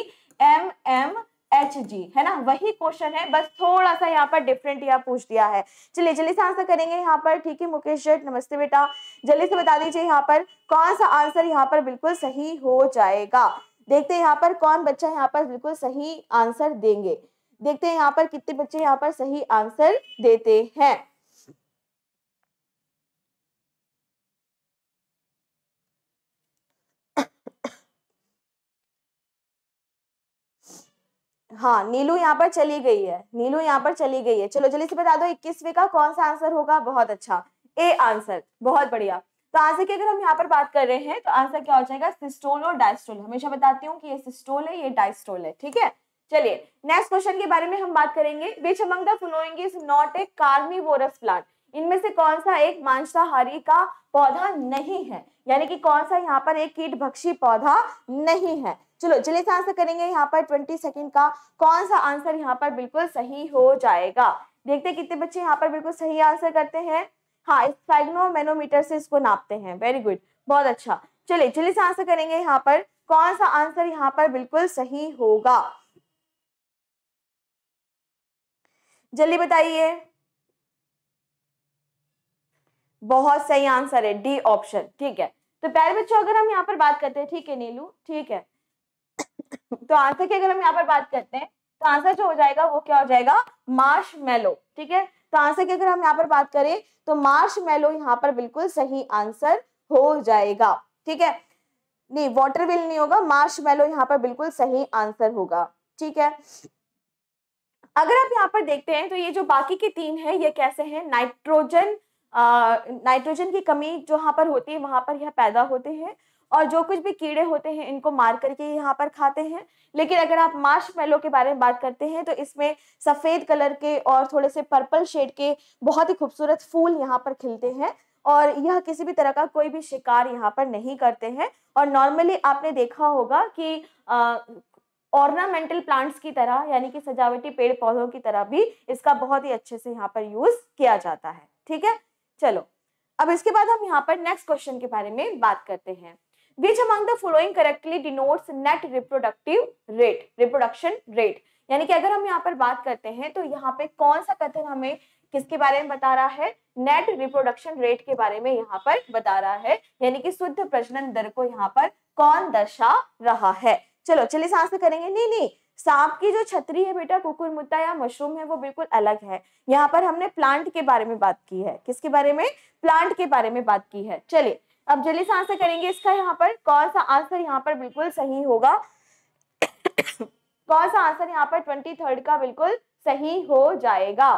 M M H G है ना वही क्वेश्चन है बस थोड़ा सा यहाँ पर डिफरेंट यहाँ पूछ दिया है चलिए जल्दी से आंसर करेंगे यहाँ पर ठीक है मुकेश जट नमस्ते बेटा जल्दी से बता दीजिए यहाँ पर कौन सा आंसर यहाँ पर बिल्कुल सही हो जाएगा देखते हैं यहाँ पर कौन बच्चा यहाँ पर बिल्कुल सही आंसर देंगे देखते हैं यहाँ पर कितने बच्चे यहाँ पर सही आंसर देते हैं हाँ नीलू यहाँ पर चली गई है नीलू यहाँ पर चली गई है चलो जल्दी से बता दो इक्कीसवे का कौन सा आंसर होगा बहुत अच्छा ए आंसर बहुत बढ़िया तो आंसर की अगर हम यहाँ पर बात कर रहे हैं तो आंसर क्या हो जाएगा सिस्टोल और डायस्टोल हमेशा बताती हूँ कि ये सिस्टोल है ये डायस्टोल है ठीक है चलिए नेक्स्ट क्वेश्चन के बारे में हम बात करेंगे which among the following is not a carnivorous plant इनमें से कौन सा एक मांसाहारी का पौधा नहीं है यानी कि कौन सा यहाँ पर एक कीट भक्षी पौधा नहीं है चलो चलिए आंसर करेंगे यहाँ पर ट्वेंटी सेकेंड का कौन सा आंसर यहाँ पर बिल्कुल सही हो जाएगा देखते हैं कितने बच्चे यहाँ पर बिल्कुल सही आंसर करते हैं हाँ स्पाइग्नोमेनोमीटर से इसको नापते हैं वेरी गुड बहुत अच्छा चलिए चलिए से आंसर करेंगे यहाँ पर कौन सा आंसर यहाँ पर बिल्कुल सही होगा जल्दी बताइए बहुत सही आंसर है डी ऑप्शन ठीक है तो प्यारे बच्चों अगर हम यहाँ पर बात करते हैं ठीक है नीलू ठीक है तो आंसर की अगर हम यहाँ पर बात करते हैं तो आंसर जो हो जाएगा वो क्या हो जाएगा मार्श मेलो ठीक है तो आंसर की अगर हम यहाँ पर बात करें तो मार्श मेलो यहाँ पर बिल्कुल सही आंसर हो जाएगा ठीक है नहीं वॉटर विल नहीं होगा मार्श मेलो यहाँ पर बिल्कुल सही आंसर होगा ठीक है अगर आप यहाँ पर देखते हैं तो ये जो बाकी के तीन है ये कैसे हैं नाइट्रोजन नाइट्रोजन की कमी जो यहाँ पर होती है वहां पर यह पैदा होते हैं और जो कुछ भी कीड़े होते हैं इनको मार करके यहाँ पर खाते हैं लेकिन अगर आप मार्श मेलो के बारे में बात करते हैं तो इसमें सफ़ेद कलर के और थोड़े से पर्पल शेड के बहुत ही खूबसूरत फूल यहाँ पर खिलते हैं और यह किसी भी तरह का कोई भी शिकार यहाँ पर नहीं करते हैं और नॉर्मली आपने देखा होगा कि ऑर्नामेंटल प्लांट्स की तरह यानी कि सजावटी पेड़ पौधों की तरह भी इसका बहुत ही अच्छे से यहाँ पर यूज़ किया जाता है ठीक है चलो अब इसके बाद हम यहाँ पर नेक्स्ट क्वेश्चन के बारे में बात करते हैं which among the following correctly denotes net reproductive rate reproduction rate यानी कि अगर हम यहाँ पर बात करते हैं तो यहाँ पे कौन सा कथन हमें किसके बारे में बता रहा है नेट रिप्रोडक्शन रेट के बारे में यहाँ पर बता रहा है यानी कि शुद्ध प्रजनन दर को यहाँ पर कौन दर्शा रहा है चलो चलिए सांस में करेंगे नहीं नहीं सांप की जो छतरी है बेटा कुकुर मुद्दा या मशरूम है वो बिल्कुल अलग है यहाँ पर हमने प्लांट के बारे में बात की है किसके बारे में प्लांट के बारे में बात की है चलिए अब जल्दी से आंसर करेंगे इसका यहाँ पर कौन सा आंसर यहाँ पर बिल्कुल सही होगा कौन सा आंसर यहाँ पर ट्वेंटी थर्ड का बिल्कुल सही हो जाएगा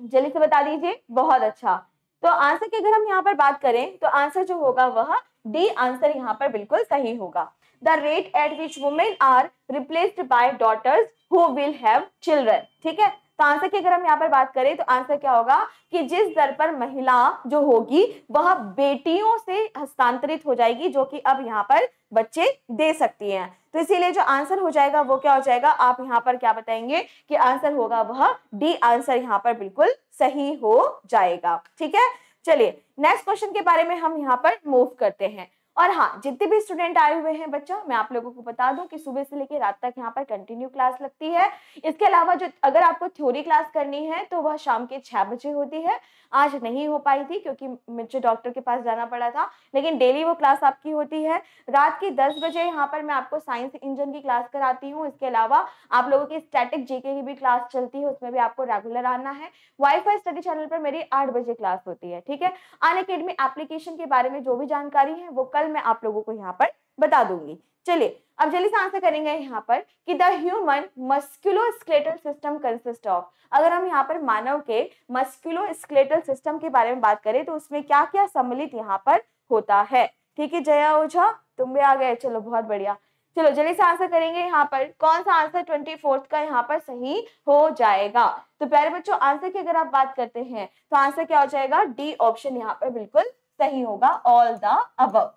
जल्दी से बता दीजिए बहुत अच्छा तो आंसर की अगर हम यहाँ पर बात करें तो आंसर जो होगा वह डी आंसर यहाँ पर बिल्कुल सही होगा the rate at which women are replaced by daughters who will have children ठीक है तो आंसर की अगर हम यहाँ पर बात करें तो आंसर क्या होगा कि जिस दर पर महिला जो होगी वह बेटियों से हस्तांतरित हो जाएगी जो कि अब यहाँ पर बच्चे दे सकती हैं तो इसीलिए जो आंसर हो जाएगा वो क्या हो जाएगा आप यहाँ पर क्या बताएंगे कि आंसर होगा वह डी आंसर यहाँ पर बिल्कुल सही हो जाएगा ठीक है चलिए नेक्स्ट क्वेश्चन के बारे में हम यहाँ पर मूव करते हैं और हाँ जितने भी स्टूडेंट आए हुए हैं बच्चा मैं आप लोगों को बता दूं कि सुबह से लेकर रात तक यहाँ पर कंटिन्यू क्लास लगती है इसके अलावा जो अगर आपको थ्योरी क्लास करनी है तो वह शाम के छह बजे होती है आज नहीं हो पाई थी क्योंकि मुझे डॉक्टर के पास जाना पड़ा था लेकिन डेली वो क्लास आपकी होती है रात की दस बजे यहाँ पर मैं आपको साइंस इंजन की क्लास कराती हूँ इसके अलावा आप लोगों की स्टैटिक जीके की भी क्लास चलती है उसमें भी आपको रेगुलर आना है वाईफाई स्टडी चैनल पर मेरी आठ बजे क्लास होती है ठीक है अन एकेडमी एप्लीकेशन के बारे में जो भी जानकारी है वो कल कल मैं आप लोगों को यहाँ पर बता दूंगी चलिए अब जल्दी से आंसर करेंगे यहाँ पर कि the human musculoskeletal system consist of अगर हम यहाँ पर मानव के मस्क्यूलोस्केलेटल सिस्टम के बारे में बात करें तो उसमें क्या क्या सम्मिलित यहाँ पर होता है ठीक है जया ओझा तुम भी आ गए चलो बहुत बढ़िया चलो जल्दी से आंसर करेंगे यहाँ पर कौन सा आंसर ट्वेंटी फोर्थ का यहाँ पर सही हो जाएगा तो प्यारे बच्चों आंसर की अगर आप बात करते हैं तो आंसर क्या हो जाएगा डी ऑप्शन यहाँ पर बिल्कुल सही होगा ऑल द अबव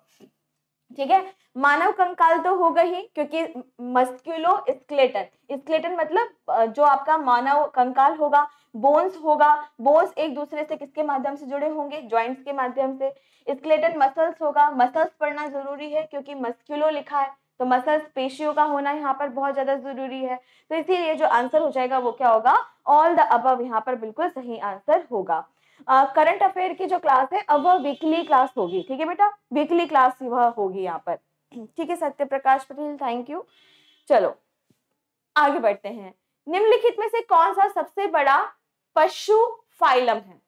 ठीक है मानव कंकाल तो होगा ही क्योंकि मस्क्यूलो स्केलेटन स्केलेटन मतलब जो आपका मानव कंकाल होगा बोन्स होगा बोन्स एक दूसरे से किसके माध्यम से जुड़े होंगे ज्वाइंट्स के माध्यम से स्केलेटन मसल्स होगा मसल्स पढ़ना जरूरी है क्योंकि मस्क्यूलो लिखा है तो मसल्स पेशियों का होना यहाँ पर बहुत ज्यादा जरूरी है तो इसीलिए जो आंसर हो जाएगा वो क्या होगा ऑल द अबव यहाँ पर बिल्कुल सही आंसर होगा करंट अफेयर की जो क्लास है अब वह वीकली क्लास होगी ठीक है बेटा वीकली क्लास वह होगी यहाँ पर ठीक है सत्य प्रकाश पटेल थैंक यू चलो आगे बढ़ते हैं निम्नलिखित में से कौन सा सबसे बड़ा पशु फाइलम है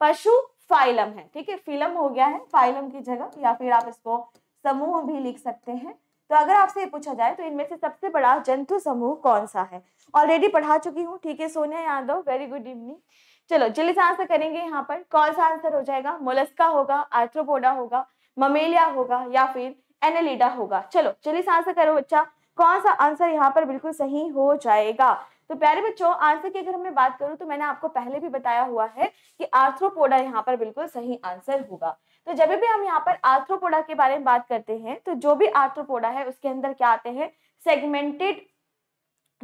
पशु फाइलम है ठीक है फिल्म हो गया है फाइलम की जगह या फिर आप इसको समूह भी लिख सकते हैं तो अगर आपसे पूछा जाए तो इनमें से सबसे बड़ा जंतु समूह कौन सा है ऑलरेडी पढ़ा चुकी हूँ ठीक है Sonia Yadav very good evening चलो से आंसर करेंगे यहाँ पर कौन सा आंसर हो जाएगा मोलस्का होगा आर्थ्रोपोडा होगा ममेलिया होगा या फिर एनेलिडा होगा चलो से आंसर करो बच्चा कौन सा आंसर यहाँ पर बिल्कुल सही हो जाएगा तो प्यारे बच्चों आंसर की अगर मैं बात करूं तो मैंने आपको पहले भी बताया हुआ है कि आर्थ्रोपोडा यहाँ पर बिल्कुल सही आंसर होगा तो जब भी हम यहाँ पर आर्थ्रोपोडा के बारे में बात करते हैं तो जो भी आर्थ्रोपोडा है उसके अंदर क्या आते हैं सेगमेंटेड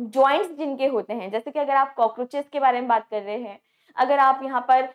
ज्वाइंट्स जिनके होते हैं जैसे कि अगर आप कॉकरोचेस के बारे में बात कर रहे हैं अगर आप यहाँ पर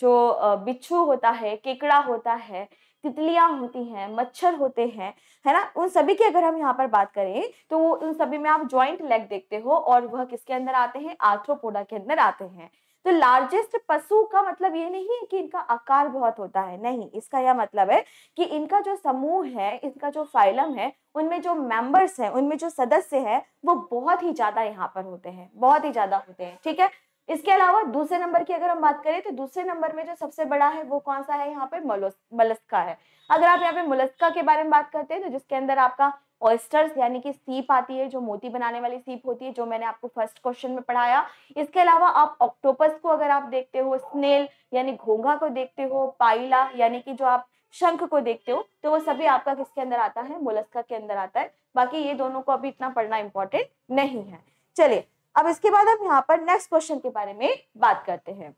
जो बिच्छू होता है केकड़ा होता है तितलियां होती हैं मच्छर होते हैं है ना उन सभी की अगर हम यहाँ पर बात करें तो उन सभी में आप ज्वाइंट लेग देखते हो और वह किसके अंदर आते हैं आर्थ्रोपोडा के अंदर आते हैं तो लार्जेस्ट पशु का मतलब ये नहीं है कि इनका आकार बहुत होता है नहीं इसका यह मतलब है कि इनका जो समूह है इनका जो फाइलम है उनमें जो मेंबर्स हैं उनमें जो सदस्य है वो बहुत ही ज्यादा यहाँ पर होते हैं बहुत ही ज्यादा होते हैं ठीक है इसके अलावा दूसरे नंबर की अगर हम बात करें तो दूसरे नंबर में जो सबसे बड़ा है वो कौन सा है यहाँ पे मलस्का है अगर आप यहाँ पे मलस्का के बारे में बात करते हैं तो जिसके अंदर आपका ऑयस्टर्स यानी कि सीप आती है जो मोती बनाने वाली सीप होती है जो मैंने आपको फर्स्ट क्वेश्चन में पढ़ाया इसके अलावा आप ऑक्टोपस को अगर आप देखते हो स्नेल यानी घोंघा को देखते हो पाइला यानी कि जो आप शंख को देखते हो तो वो सभी आपका किसके अंदर आता है मोलस्का के अंदर आता है बाकी ये दोनों को अभी इतना पढ़ना इंपॉर्टेंट नहीं है चलिए अब इसके बाद हम यहाँ पर नेक्स्ट क्वेश्चन के बारे में बात करते हैं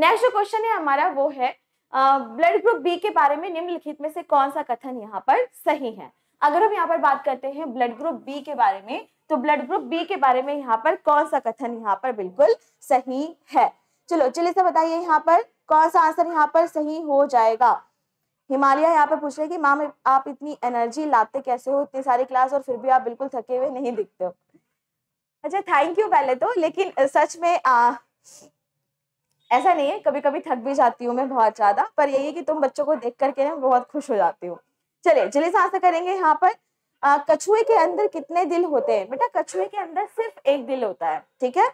नेक्स्ट जो क्वेश्चन है हमारा वो है ब्लड ग्रुप बी के बारे में निम्नलिखित में से कौन सा कथन यहाँ पर सही है अगर हम यहाँ पर बात करते हैं ब्लड ग्रुप बी के बारे में तो ब्लड ग्रुप बी के बारे में यहाँ पर कौन सा कथन यहाँ पर बिल्कुल सही है चलो चलिए से बताइए यहाँ पर कौन सा आंसर यहाँ पर सही हो जाएगा हिमालय यहाँ पर पूछ रहे कि मैम आप इतनी एनर्जी लाते कैसे हो इतनी सारी क्लास और फिर भी आप बिल्कुल थके हुए नहीं दिखते हो अच्छा थैंक यू पहले तो लेकिन सच में आ, ऐसा नहीं है कभी कभी थक भी जाती हूँ मैं बहुत ज्यादा पर यही है कि तुम बच्चों को देख करके ना बहुत खुश हो जाती हूँ चलिए चलिए सांस करेंगे यहाँ पर कछुए के अंदर कितने दिल होते हैं बेटा कछुए के अंदर सिर्फ एक दिल होता है ठीक है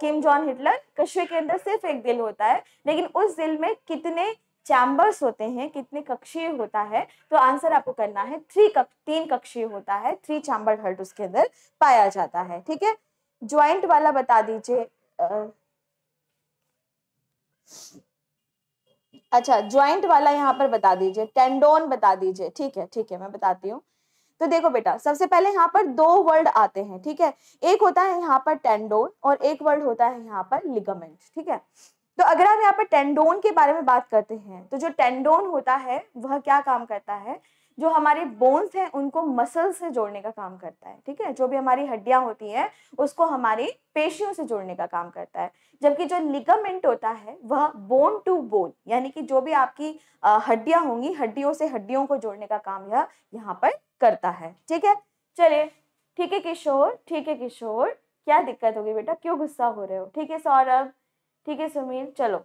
किम जॉन हिटलर कछुए के अंदर सिर्फ एक दिल होता है लेकिन उस दिल में कितने चैम्बर्स होते हैं कितने कक्षीय होता है तो आंसर आपको करना है थ्री कक, तीन कक्षीय होता है थ्री चैम्बर हर्ट उसके अंदर पाया जाता है ठीक है ज्वाइंट वाला बता दीजिए अच्छा ज्वाइंट वाला यहाँ पर बता दीजिए टेंडोन बता दीजिए ठीक है ठीक है मैं बताती हूँ तो देखो बेटा सबसे पहले यहाँ पर दो वर्ड आते हैं ठीक है एक होता है यहाँ पर टेंडोन और एक वर्ड होता है यहाँ पर लिगामेंट ठीक है तो अगर हम यहाँ पर टेंडोन के बारे में बात करते हैं तो जो टेंडोन होता है वह क्या काम करता है जो हमारे बोन्स हैं उनको मसल से जोड़ने का काम करता है ठीक है जो भी हमारी हड्डियां होती हैं उसको हमारी पेशियों से जोड़ने का काम करता है जबकि जो लिगामेंट होता है वह बोन टू बोन यानी कि जो भी आपकी हड्डियां होंगी हड्डियों से हड्डियों को जोड़ने का काम यह यहाँ पर करता है ठीक है चले ठीक है किशोर ठीक है किशोर क्या दिक्कत होगी बेटा क्यों गुस्सा हो रहे हो ठीक है सौरभ ठीक है समीर चलो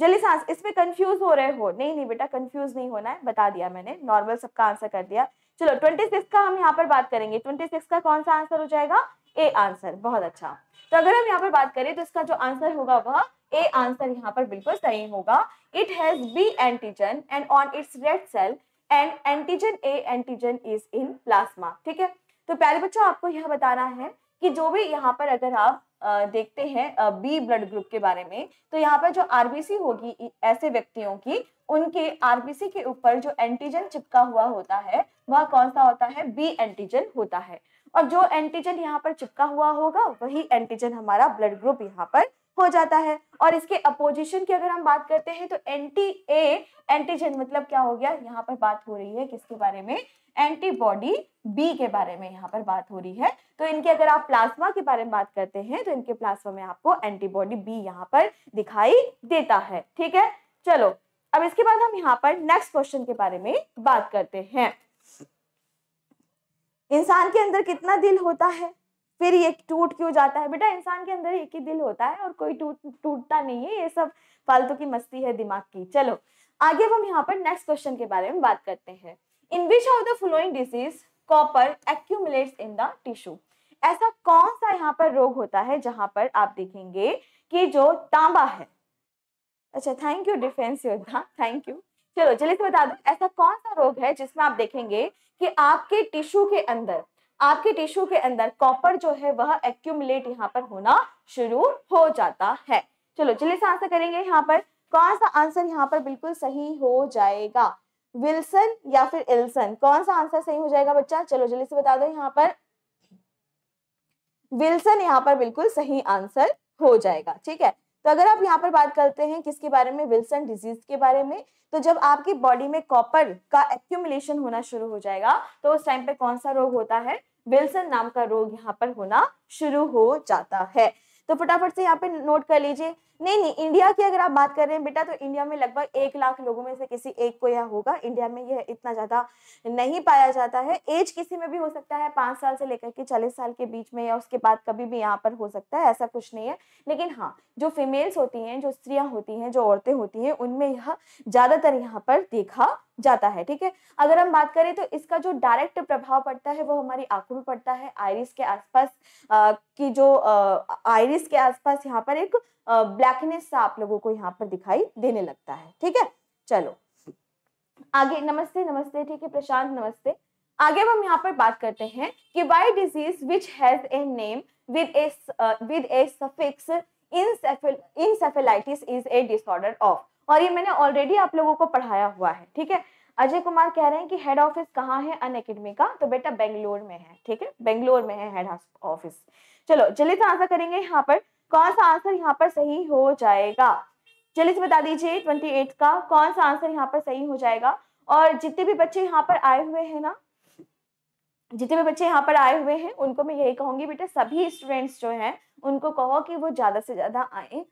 जल्दी सांस इसमें कंफ्यूज हो रहे हो नहीं नहीं बेटा कंफ्यूज नहीं होना है बता दिया मैंने नॉर्मल सबका आंसर कर दिया चलो ट्वेंटी सिक्स का हम यहाँ पर बात करेंगे ट्वेंटी सिक्स का कौन सा आंसर हो जाएगा ए आंसर बहुत अच्छा तो अगर हम यहाँ पर बात करें तो इसका जो आंसर होगा वह ए आंसर यहाँ पर बिल्कुल सही होगा it has B antigen and on its red cell and antigen A antigen is in plasma ठीक है तो प्यारे बच्चों आपको यह बताना है कि जो भी यहाँ पर अगर आप देखते हैं बी ब्लड ग्रुप के बारे में तो यहाँ पर जो आरबीसी होगी ऐसे व्यक्तियों की उनके आरबीसी के ऊपर जो एंटीजन चिपका हुआ होता है वह कौन सा होता है बी एंटीजन होता है और जो एंटीजन यहाँ पर चिपका हुआ होगा वही एंटीजन हमारा ब्लड ग्रुप यहाँ पर हो जाता है और इसके अपोजिशन की अगर हम बात करते हैं तो एंटी ए एंटीजन मतलब क्या हो गया यहाँ पर बात हो रही है किसके बारे में एंटीबॉडी बी के बारे में यहाँ पर बात हो रही है तो इनके अगर आप प्लाज्मा के बारे में बात करते हैं तो इनके प्लाज्मा में आपको एंटीबॉडी बी यहाँ पर दिखाई देता है ठीक है चलो अब इसके बाद हम यहाँ पर नेक्स्ट क्वेश्चन के बारे में बात करते हैं इंसान के अंदर कितना दिल होता है फिर ये टूट क्यों जाता है बेटा इंसान के अंदर एक ही दिल होता है और कोई टूट टूटता नहीं है ये सब फालतू की मस्ती है दिमाग की चलो आगे हम यहाँ पर नेक्स्ट क्वेश्चन के बारे में बात करते हैं in which of the following disease copper accumulates in the tissue ऐसा कौन सा यहाँ पर रोग होता है जहां पर आप देखेंगे कि जो तांबा है अच्छा थैंक यू डिफेंस योद्धा थैंक यू चलो चलिए तो बता दो ऐसा कौन सा रोग है जिसमें आप देखेंगे कि आपके टिश्यू के अंदर आपके टिश्यू के अंदर कॉपर जो है वह एक्यूमुलेट यहाँ पर होना शुरू हो जाता है चलो चलिए आंसर करेंगे यहाँ पर कौन सा आंसर यहाँ पर बिल्कुल सही हो जाएगा विल्सन या फिर इल्सन कौन सा आंसर सही हो जाएगा बच्चा चलो जल्दी से बता दो यहाँ पर विल्सन यहाँ पर बिल्कुल सही आंसर हो जाएगा ठीक है तो अगर आप यहाँ पर बात करते हैं किसके बारे में विल्सन डिजीज के बारे में तो जब आपकी बॉडी में कॉपर का एक्यूमुलेशन होना शुरू हो जाएगा तो उस टाइम पे कौन सा रोग होता है विल्सन नाम का रोग यहाँ पर होना शुरू हो जाता है तो फटाफट से यहाँ पे नोट कर लीजिए नहीं नहीं इंडिया की अगर आप बात कर रहे हैं बेटा तो इंडिया में लगभग एक लाख लोगों में से किसी एक को यह होगा इंडिया में यह इतना ज़्यादा नहीं पाया जाता है एज किसी में भी हो सकता है पांच साल से लेकर के चालीस साल के बीच में या उसके बाद कभी भी यहाँ पर हो सकता है ऐसा कुछ नहीं है लेकिन हाँ जो फीमेल्स होती हैं जो स्त्रियां होती हैं जो औरतें होती हैं उनमें यह ज़्यादातर यहाँ पर देखा जाता है ठीक है अगर हम बात करें तो इसका जो डायरेक्ट प्रभाव पड़ता है वो हमारी आंखों में पड़ता है आयरिस के आसपास की जो आयरिस के आसपास यहाँ पर एक ब्लैकनेस सा आप लोगों को यहाँ पर दिखाई देने लगता है ठीक है चलो आगे नमस्ते नमस्ते ठीक है प्रशांत नमस्ते आगे हम यहाँ पर बात करते हैं कि why disease which has a name with a with a suffix encephalitis is a disorder of और ये मैंने ऑलरेडी आप लोगों को पढ़ाया हुआ है ठीक है अजय कुमार कह रहे हैं कि हेड ऑफिस कहाँ है अन अकेडमी का तो बेटा बेंगलोर में है ठीक है बेंगलोर में है हेड ऑफिस चलो जल्दी से आंसर करेंगे यहाँ पर कौन सा आंसर यहाँ पर सही हो जाएगा चलिए से बता दीजिए ट्वेंटी एट का कौन सा आंसर यहाँ पर सही हो जाएगा और जितने भी बच्चे यहाँ पर आए हुए हैं ना जितने भी बच्चे यहाँ पर आए हुए हैं उनको मैं यही कहूंगी बेटा सभी स्टूडेंट्स जो हैं उनको कहो कि वो ज़्यादा से ज़्यादा आए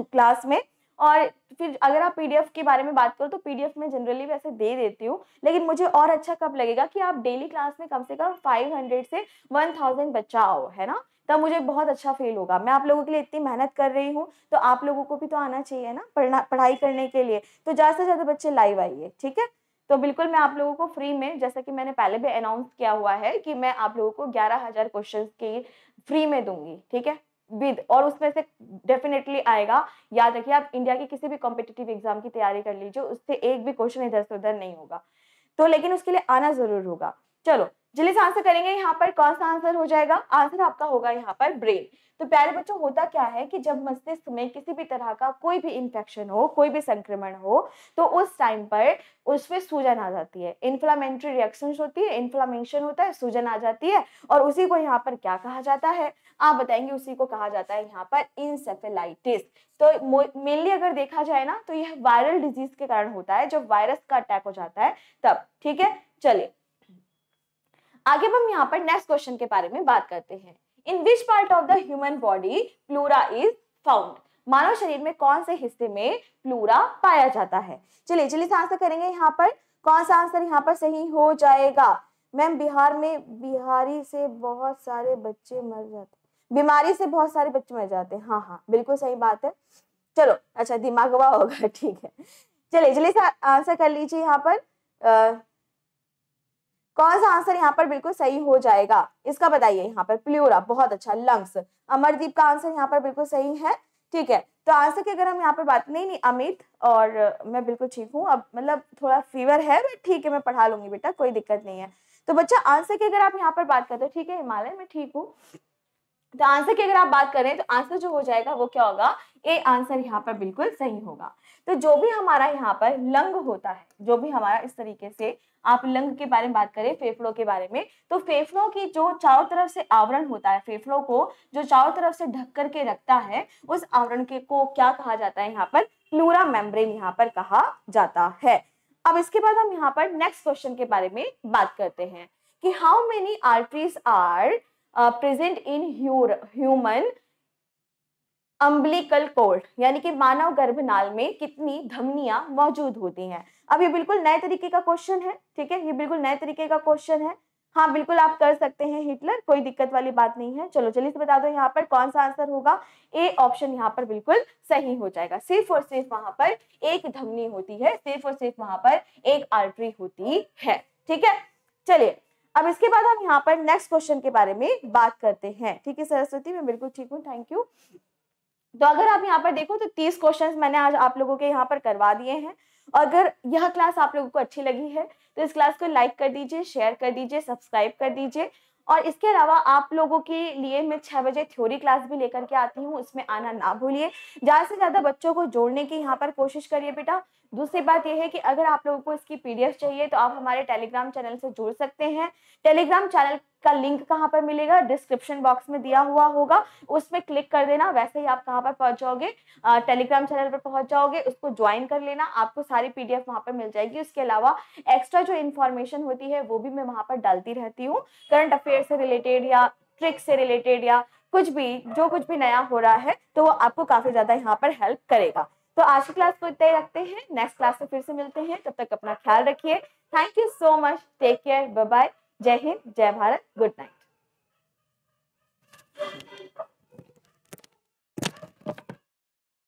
क्लास <coughs> में और फिर अगर आप पीडीएफ के बारे में बात करो तो पीडीएफ में जनरली वैसे दे देती हूँ लेकिन मुझे और अच्छा कब लगेगा कि आप डेली क्लास में कम से कम 500 से 1000 बच्चा आओ है ना तब मुझे बहुत अच्छा फील होगा मैं आप लोगों के लिए इतनी मेहनत कर रही हूँ तो आप लोगों को भी तो आना चाहिए ना पढ़ना पढ़ाई करने के लिए तो ज़्यादा से ज़्यादा बच्चे लाइव आइए ठीक है तो बिल्कुल मैं आप लोगों को फ्री में जैसा कि मैंने पहले भी अनाउंस किया हुआ है कि मैं आप लोगों को ग्यारह हज़ार क्वेश्चन की फ्री में दूंगी ठीक है विद और उसमें से डेफिनेटली आएगा याद रखिए आप इंडिया के किसी भी कॉम्पिटेटिव एग्जाम की तैयारी कर लीजिए उससे एक भी क्वेश्चन इधर से उधर नहीं होगा तो लेकिन उसके लिए आना ज़रूर होगा चलो जल्दी से आंसर करेंगे यहाँ पर कौन सा आंसर हो जाएगा आंसर आपका होगा यहाँ पर ब्रेन तो प्यारे बच्चों होता क्या है कि जब मस्तिष्क में किसी भी तरह का कोई भी इंफेक्शन हो कोई भी संक्रमण हो तो उस टाइम पर उसमें सूजन आ जाती है इन्फ्लामेंट्री रिएक्शन होती है इन्फ्लामेशन होता है सूजन आ जाती है और उसी को यहाँ पर क्या कहा जाता है आप बताएंगे उसी को कहा जाता है यहाँ पर इंसेफेलाइटिस तो मेनली अगर देखा जाए ना तो यह वायरल डिजीज के कारण होता है जब वायरस का अटैक हो जाता है तब ठीक है चलिए आगे हम यहाँ पर नेक्स्ट क्वेश्चन के बारे में बात करते हैं in which part of the human body pleura is found मानव शरीर में कौन से हिस्से में प्लूरा पाया जाता है चलिए चलिए आंसर करेंगे यहाँ पर कौन सा आंसर यहाँ पर सही हो जाएगा मैम बिहार में बिहारी से बहुत सारे बच्चे मर जाते बीमारी से बहुत सारे बच्चे मर जाते हैं हाँ हाँ बिल्कुल सही बात है चलो अच्छा दिमागवा होगा <laughs> ठीक है चलिए चलिए आंसर कर लीजिए यहाँ पर कौन सा आंसर यहाँ पर बिल्कुल सही हो जाएगा इसका बताइए यहाँ पर प्ल्यूरा बहुत अच्छा लंग्स अमरदीप का आंसर यहाँ पर बिल्कुल सही है ठीक है तो आंसर की अगर हम यहाँ पर बात नहीं नहीं अमित और मैं बिल्कुल ठीक हूँ अब मतलब थोड़ा फीवर है बट ठीक है मैं पढ़ा लूंगी बेटा कोई दिक्कत नहीं है तो बच्चा आंसर की अगर आप यहाँ पर बात करते हो ठीक है हिमालय में ठीक हूँ तो आंसर की अगर आप बात करें तो आंसर जो हो जाएगा वो क्या होगा ए आंसर यहाँ पर बिल्कुल सही होगा तो जो भी हमारा यहाँ पर लंग होता है जो भी हमारा इस तरीके से आप लंग के बारे में बात करें फेफड़ों के बारे में तो फेफड़ों की जो चारों तरफ से आवरण होता है फेफड़ों को जो चारों तरफ से ढक करके रखता है उस आवरण के को क्या कहा जाता है यहाँ पर प्लूरा मेम्ब्रेन यहाँ पर कहा जाता है अब इसके बाद हम यहाँ पर नेक्स्ट क्वेश्चन के बारे में बात करते हैं कि how many arteries are present in human umbilical cord यानी कि मानव गर्भनाल में कितनी धमनियां मौजूद होती हैं अब ये बिल्कुल नए तरीके का क्वेश्चन है ठीक है ये बिल्कुल नए तरीके का क्वेश्चन है हाँ बिल्कुल आप कर सकते हैं हिटलर कोई दिक्कत वाली बात नहीं है चलो चलिए से बता दो यहाँ पर कौन सा आंसर होगा ए ऑप्शन यहाँ पर बिल्कुल सही हो जाएगा सिर्फ और सिर्फ वहां पर एक धमनी होती है सिर्फ और सिर्फ वहां पर एक आर्ट्री होती है ठीक है चलिए अब इसके बाद हम यहाँ पर नेक्स्ट क्वेश्चन के बारे में बात करते हैं ठीक है सरस्वती मैं बिल्कुल ठीक हूँ थैंक यू तो अगर आप यहाँ पर देखो तो तीस क्वेश्चंस मैंने आज आप लोगों के यहाँ पर करवा दिए हैं और अगर यह क्लास आप लोगों को अच्छी लगी है तो इस क्लास को लाइक कर दीजिए शेयर कर दीजिए सब्सक्राइब कर दीजिए और इसके अलावा आप लोगों के लिए मैं छह बजे थ्योरी क्लास भी लेकर के आती हूँ उसमें आना ना भूलिए ज़्यादा से ज़्यादा बच्चों को जोड़ने की यहाँ पर कोशिश करिए बेटा दूसरी बात यह है कि अगर आप लोगों को इसकी पीडीएफ चाहिए तो आप हमारे टेलीग्राम चैनल से जुड़ सकते हैं टेलीग्राम चैनल का लिंक कहाँ पर मिलेगा डिस्क्रिप्शन बॉक्स में दिया हुआ होगा उसमें क्लिक कर देना वैसे ही आप कहाँ पर पहुंच जाओगे टेलीग्राम चैनल पर पहुंच जाओगे उसको ज्वाइन कर लेना आपको सारी पीडीएफ वहां पर मिल जाएगी उसके अलावा एक्स्ट्रा जो इन्फॉर्मेशन होती है वो भी मैं वहां पर डालती रहती हूँ करंट अफेयर से रिलेटेड या ट्रिक से रिलेटेड या कुछ भी जो कुछ भी नया हो रहा है तो वो आपको काफी ज्यादा यहाँ पर हेल्प करेगा तो आज की क्लास को इतना ही रखते हैं नेक्स्ट क्लास में फिर से मिलते हैं तब तक अपना ख्याल रखिए thank you so much take care bye bye जय हिंद जय भारत गुड नाइट